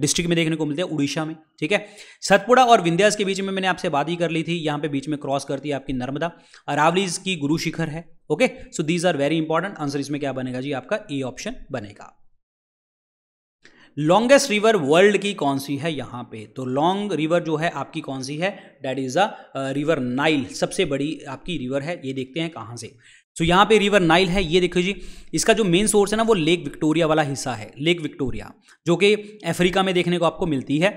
डिस्ट्रिक्ट में देखने को मिलती है उड़ीसा में ठीक है सतपुड़ा और विंध्यास के बीच में मैंने आपसे बात ही कर ली थी यहाँ पे बीच में क्रॉस करती है आपकी नर्मदा अरावलीज की गुरु शिखर है okay so these are very important answer इसमें क्या बनेगा जी आपका ए ऑप्शन बनेगा लॉन्गेस्ट रिवर वर्ल्ड की कौन सी है यहां पे तो लॉन्ग रिवर जो है आपकी कौन सी है that is a river Nile सबसे बड़ी आपकी रिवर है ये देखते हैं कहां से तो so, यहाँ पे रिवर नाइल है ये देखो जी इसका जो मेन सोर्स है ना वो लेक विक्टोरिया वाला हिस्सा है लेक विक्टोरिया जो कि अफ्रीका में देखने को आपको मिलती है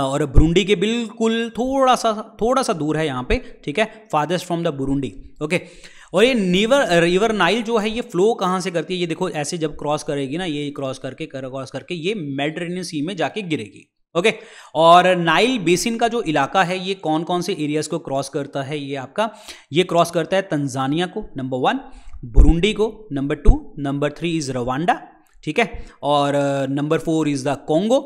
और बुरुंडी के बिल्कुल थोड़ा सा थोड़ा सा दूर है यहाँ पे ठीक है fathers from the Burundi okay और ये नीवर रिवर नाइल जो है ये फ्लो कहाँ से करती है ये देखो ऐसे जब क्रॉस करेगी ना ये क्रॉस करके कर, क्रॉस करके ये मेडरेनियन सी में जाके गिरेगी ओके okay? और नाइल बेसिन का जो इलाका है ये कौन कौन से एरियाज को क्रॉस करता है ये आपका ये क्रॉस करता है तंजानिया को नंबर वन बुरुंडी को number two number three is Rwanda ठीक है और number four is the Congo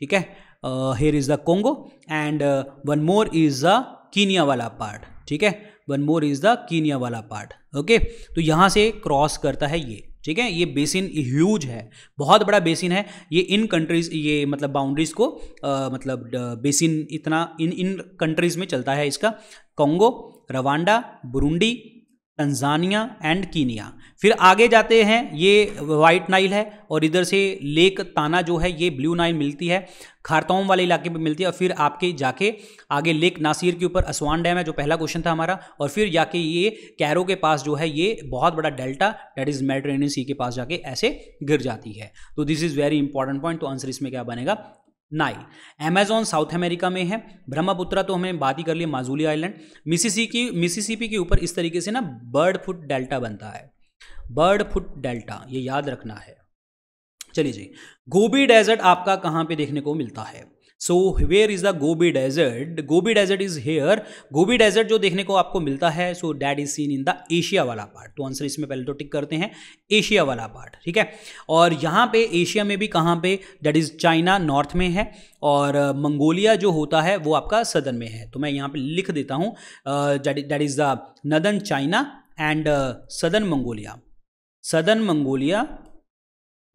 ठीक है Uh, here is the Congo and uh, one more is the Kenya वाला part ठीक है one more is the Kenya वाला पार्ट ओके तो यहाँ से क्रॉस करता है ये ठीक है ये बेसिन ह्यूज है बहुत बड़ा बेसिन है ये इन कंट्रीज ये मतलब बाउंड्रीज को आ, uh, मतलब बेसिन इतना इन इन कंट्रीज में चलता है इसका Congo Rwanda Burundi Tanzania and Kenya फिर आगे जाते हैं ये वाइट नाइल है और इधर से लेक ताना जो है ये ब्लू नाइल मिलती है खारतौम वाले इलाके में मिलती है और फिर आपके जाके आगे लेक नासिर के ऊपर असवान डैम है जो पहला क्वेश्चन था हमारा और फिर जाके ये कैरो के पास जो है ये बहुत बड़ा delta that is Mediterranean sea के पास जाके ऐसे गिर जाती है तो this is very important point तो आंसर इसमें क्या बनेगा नाई अमेजोन साउथ अमेरिका में है ब्रह्मपुत्रा तो हमें बात ही कर ली माजूली आइलैंड की मिसिसिपी के ऊपर इस तरीके से ना बर्ड फुट डेल्टा बनता है बर्ड फुट डेल्टा ये याद रखना है चलिए जी गोबी डेजर्ट आपका कहाँ पे देखने को मिलता है so where is the Gobi desert Gobi desert is here Gobi desert जो देखने को आपको मिलता है so that is seen in the Asia वाला पार्ट तो आंसर इसमें पहले तो टिक करते हैं एशिया वाला पार्ट ठीक है और यहाँ पे एशिया में भी कहाँ पे डैट इज चाइना नॉर्थ में है और मंगोलिया uh, जो होता है वो आपका सदन में है तो मैं यहाँ पे लिख देता हूँ that is the northern China and southern Mongolia southern Mongolia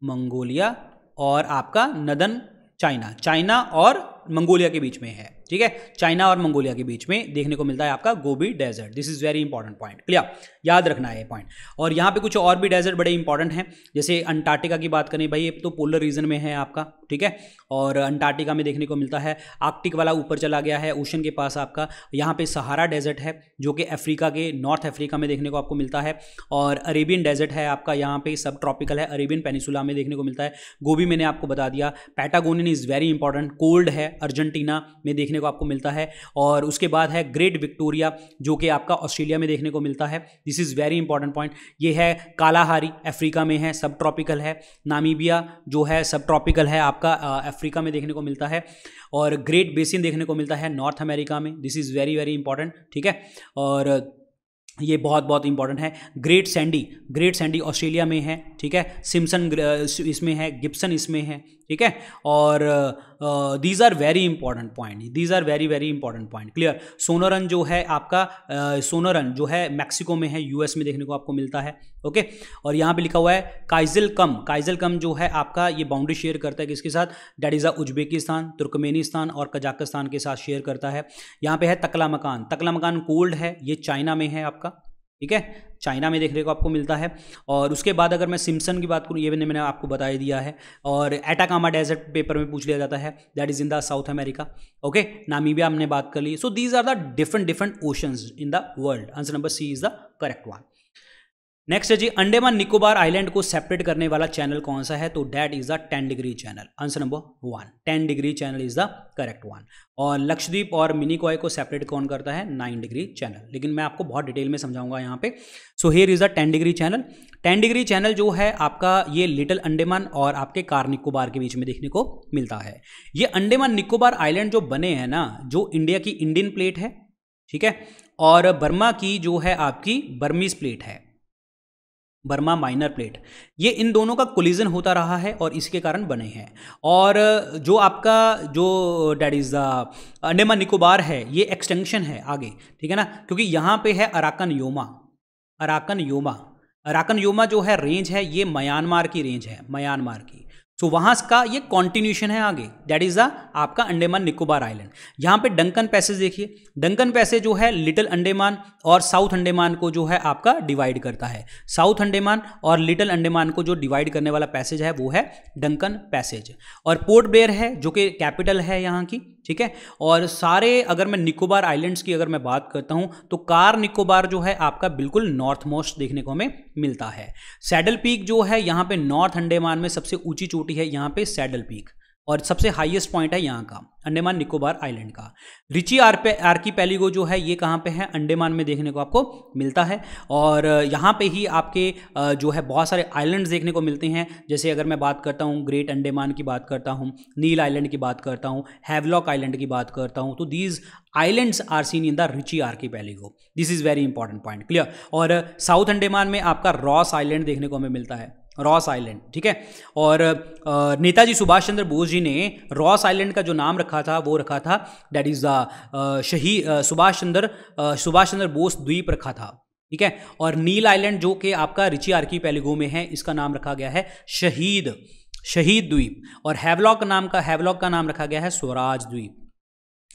Mongolia और आपका नदन चाइना चाइना और मंगोलिया के बीच में है ठीक है चाइना और मंगोलिया के बीच में देखने को मिलता है आपका Gobi desert this is very important point clear याद रखना है ये पॉइंट और यहाँ पे कुछ और भी डेजर्ट बड़े इंपॉर्टेंट हैं जैसे अंटार्टिका की बात करें भाई ये तो पोलर रीजन में है आपका ठीक है और अंटार्टिका में देखने को मिलता है आर्कटिक वाला ऊपर चला गया है ओशन के पास आपका यहाँ पे सहारा डेजर्ट है जो कि अफ्रीका के नॉर्थ अफ्रीका में देखने को आपको मिलता है और अरेबियन डेजर्ट है आपका यहाँ पे सब ट्रॉपिकल है अरेबियन पेनिसुला में देखने को मिलता है गोभी मैंने आपको बता दिया Patagonian is very important cold है अर्जेंटीना में देखने को आपको मिलता है और उसके बाद है ग्रेट विक्टोरिया जो कि आपका ऑस्ट्रेलिया में देखने को मिलता है this is very important point ये है कालाहारी अफ्रीका में है सब ट्रॉपिकल है नामीबिया जो है सब ट्रॉपिकल है आपका अफ्रीका में देखने को मिलता है और ग्रेट बेसिन देखने को मिलता है नॉर्थ अमेरिका में this is very very important ठीक है और ये बहुत बहुत इंपॉर्टेंट है Great Sandy Great Sandy Australia में है ठीक है सिम्सन इसमें है गिप्सन इसमें है ठीक है और these are very important point these are very very important point clear Sonoran जो है आपका सोनोरन जो है मैक्सिको में है यूएस में देखने को आपको मिलता है ओके और यहाँ पे लिखा हुआ है काइजल कम काइजल कम जो है आपका ये बाउंड्री शेयर करता है किसके साथ डेट इज़ उज्बेकिस्तान तुर्कमेनिस्तान और कजाकिस्तान के साथ शेयर करता है यहाँ पे है तकला मकान तकला मकान कोल्ड है ये चाइना में है आपका ठीक है चाइना में देखने को आपको मिलता है और उसके बाद अगर मैं सिम्सन की बात करूँ ये मैंने मैंने आपको बताया दिया है और एटाकामा डेजर्ट पेपर में पूछ लिया जाता है that is in the South America okay Namibia हमने बात कर ली so these are the different different oceans in the world answer number C is the correct one next है जी अंडेमान निकोबार आइलैंड को सेपरेट करने वाला चैनल कौन सा है तो that is the ten degree channel answer number one ten degree channel is the correct one और लक्षद्वीप और मिनिकॉय को सेपरेट कौन करता है नाइन डिग्री चैनल लेकिन मैं आपको बहुत डिटेल में समझाऊंगा यहाँ पे so here is the ten degree channel ten degree channel जो है आपका ये लिटिल अंडेमान और आपके कार निकोबार के बीच में देखने को मिलता है ये अंडेमान निकोबार आइलैंड जो बने हैं ना जो इंडिया की इंडियन प्लेट है ठीक है और बर्मा की जो है आपकी बर्मीज प्लेट है बर्मा माइनर प्लेट ये इन दोनों का कोलिजन होता रहा है और इसके कारण बने हैं और जो आपका जो डैट इज़ द निकोबार है ये एक्सटेंशन है आगे ठीक है ना क्योंकि यहाँ पे है Arakan Yoma Arakan Yoma Arakan Yoma जो है रेंज है ये म्यांमार की रेंज है म्यांमार की सो so, का ये कॉन्टिन्यूशन है आगे दैट इज़ द आपका अंडेमान निकोबार आइलैंड यहाँ पे डंकन पैसेज देखिए डंकन पैसेज जो है लिटिल अंडेमान और साउथ अंडेमान को जो है आपका डिवाइड करता है साउथ अंडेमान और लिटिल अंडेमान को जो डिवाइड करने वाला पैसेज है वो है डंकन पैसेज और पोर्ट ब्लेयर है जो कि कैपिटल है यहाँ की ठीक है और सारे अगर मैं निकोबार आइलैंड्स की अगर मैं बात करता हूँ तो कार निकोबार जो है आपका बिल्कुल नॉर्थ मोस्ट देखने को हमें मिलता है सैडल पीक जो है यहाँ पे नॉर्थ अंडेमान में सबसे ऊंची चोटी है यहाँ पे सैडल पीक और सबसे हाईएस्ट पॉइंट है यहाँ का अंडेमान निकोबार आइलैंड का Ritchie archipelago जो है ये कहाँ पे है अंडेमान में देखने को आपको मिलता है और यहाँ पे ही आपके जो है बहुत सारे आइलैंड्स देखने को मिलते हैं जैसे अगर मैं बात करता हूँ ग्रेट अंडेमान की बात करता हूँ नील आइलैंड की बात करता हूँ हैवलॉक आइलैंड की बात करता हूँ तो these islands are seen in the Ritchie archipelago this is very important point clear और साउथ अंडेमान में आपका रॉस आइलैंड देखने को हमें मिलता है रॉस आइलैंड ठीक है और नेताजी सुभाष चंद्र बोस जी ने रॉस आइलैंड का जो नाम रखा था वो रखा था डैट इज़ द शहीद सुभाष चंद्र सुभाष चंद्र बोस द्वीप रखा था ठीक है और नील आइलैंड जो कि आपका रिची आर्की पैलिगो में है इसका नाम रखा गया है शहीद शहीद द्वीप और हैवलॉक नाम का हैवलॉक का नाम रखा गया है स्वराज द्वीप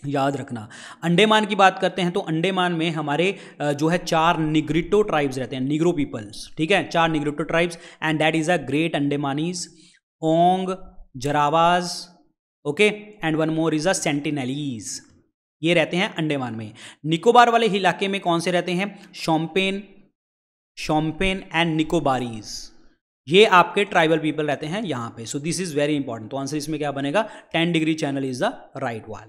याद रखना अंडेमान की बात करते हैं तो अंडेमान में हमारे जो है चार निग्रिटो ट्राइब्स रहते हैं निग्रो पीपल्स ठीक है चार Negrito tribes and that is a Great Andamanese Onge Jarawas okay and one more is a Sentinelese ये रहते हैं अंडेमान में निकोबार वाले इलाके में कौन से रहते हैं शॉम्पेन शॉम्पेन एंड निकोबारीज़ ये आपके ट्राइबल पीपल रहते हैं यहां पे so this is very important तो आंसर इसमें क्या बनेगा ten degree channel is the right वाल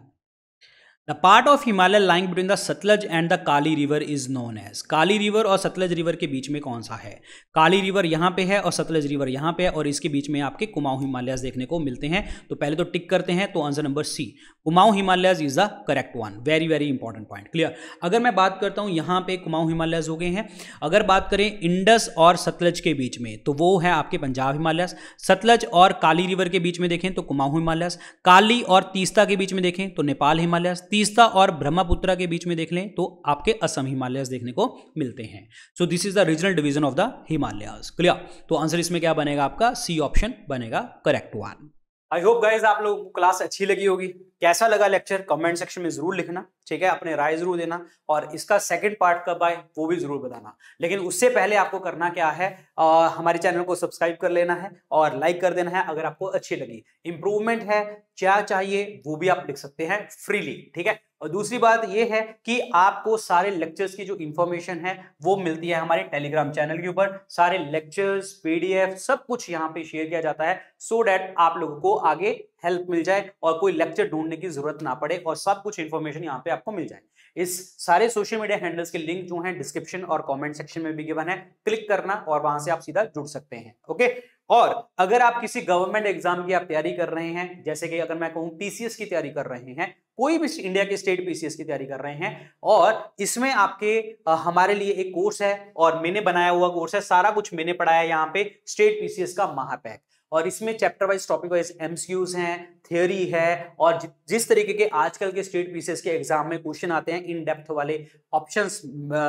the part of Himalaya lying between the Sutlej and the Kali river is known as Kali river और सतलज रिवर के बीच में कौन सा है काली रिवर यहाँ पे है और सतलज रिवर यहाँ पे है और इसके बीच में आपके कुमाऊं हिमालयस देखने को मिलते हैं तो पहले तो टिक करते हैं तो answer number C Kumaon Himalayas is the correct one very very important point clear अगर मैं बात करता हूँ यहाँ पे कुमाऊं हिमालयस हो गए हैं अगर बात करें इंडस और सतलज के बीच में तो वो है आपके पंजाब हिमालयस सतलज और काली रिवर के बीच में देखें तो कुमाऊं हिमालयस काली और तीस्ता के बीच में देखें तो नेपाल हिमालयस तीस्ता और ब्रह्मपुत्रा के बीच में देख लें तो आपके असम हिमालय देखने को मिलते हैं so this is the regional division of the Himalaya clear तो आंसर इसमें क्या बनेगा आपका सी ऑप्शन बनेगा correct one I hope guys आप लोगों को क्लास अच्छी लगी होगी कैसा लगा लेक्चर कमेंट सेक्शन में जरूर लिखना ठीक है अपने राय जरूर देना और इसका सेकंड पार्ट कब आए वो भी जरूर बताना लेकिन उससे पहले आपको करना क्या है आ, हमारे चैनल को सब्सक्राइब कर लेना है और लाइक कर देना है अगर आपको अच्छी लगी इंप्रूवमेंट है क्या चाहिए वो भी आप लिख सकते हैं फ्रीली ठीक है और दूसरी बात यह है कि आपको सारे लेक्चर्स की जो इंफॉर्मेशन है वो मिलती है हमारे टेलीग्राम चैनल के ऊपर सारे लेक्चर्स पीडीएफ सब कुछ यहाँ पे शेयर किया जाता है सो so डैट आप लोगों को आगे हेल्प मिल जाए और कोई लेक्चर ढूंढने की जरूरत ना पड़े और सब कुछ इन्फॉर्मेशन यहाँ पे आपको मिल जाए इस सारे सोशल मीडिया हैंडल्स के लिंक जो है डिस्क्रिप्शन और कॉमेंट सेक्शन में भी गिवन है क्लिक करना और वहां से आप सीधा जुड़ सकते हैं ओके और अगर आप किसी गवर्नमेंट एग्जाम की आप तैयारी कर रहे हैं जैसे कि अगर मैं कहूँ पीसीएस की तैयारी कर रहे हैं कोई भी इंडिया के स्टेट पीसीएस की तैयारी कर रहे हैं और इसमें आपके आ, हमारे लिए एक कोर्स है और मैंने बनाया हुआ कोर्स है सारा कुछ मैंने पढ़ाया यहाँ पे स्टेट पीसीएस का महापैक और इसमें chapter wise topic wise MCQs हैं थ्योरी है और जिस तरीके के आजकल के स्टेट पीसीएस के एग्जाम में क्वेश्चन आते हैं इन डेप्थ वाले ऑप्शंस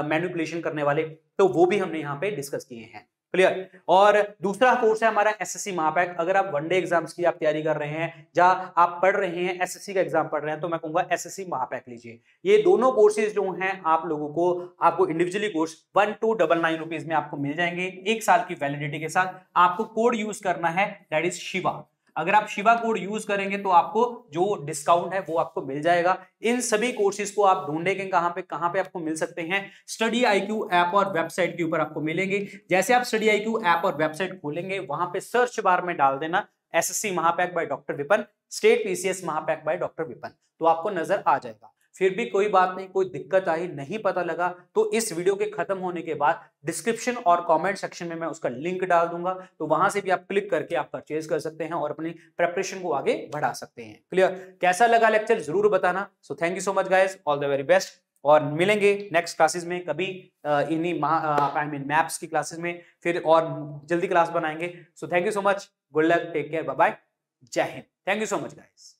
मैनिपुलेशन करने वाले तो वो भी हमने यहाँ पे डिस्कस किए हैं क्लियर और दूसरा कोर्स है हमारा एसएससी महापैक अगर आप वनडे एग्जाम्स की आप तैयारी कर रहे हैं या आप पढ़ रहे हैं एसएससी का एग्जाम पढ़ रहे हैं तो मैं कहूंगा एसएससी महापैक लीजिए ये दोनों कोर्सेज जो हैं आप लोगों को आपको individually course one two double nine rupees में आपको मिल जाएंगे एक साल की वैलिडिटी के साथ आपको कोड यूज करना है दैट इज शिवा अगर आप शिवा कोड यूज करेंगे तो आपको जो डिस्काउंट है वो आपको मिल जाएगा इन सभी कोर्सेज को आप ढूंढेंगे कहाँ पे कहाँ पे आपको मिल सकते हैं स्टडी आई क्यू ऐप और वेबसाइट के ऊपर आपको मिलेंगे जैसे आप स्टडी आई क्यू ऐप और वेबसाइट खोलेंगे वहां पे सर्च बार में डाल देना एस एस सी महापैक by doctor Vipan state PCS महापैक by doctor Vipan तो आपको नजर आ जाएगा फिर भी कोई बात नहीं कोई दिक्कत आई नहीं पता लगा तो इस वीडियो के खत्म होने के बाद डिस्क्रिप्शन और कमेंट सेक्शन में मैं उसका लिंक डाल दूंगा तो वहां से भी आप क्लिक करके आप परचेज कर सकते हैं और अपनी प्रेपरेशन को आगे बढ़ा सकते हैं क्लियर कैसा लगा लेक्चर जरूर बताना so thank you so much guys all the very best और मिलेंगे नेक्स्ट क्लासेस में कभी इन्हीं आई मीन मैप्स की क्लासेस में फिर और जल्दी क्लास बनाएंगे so thank you so much good luck take care bye जय हिंद thank you so much guys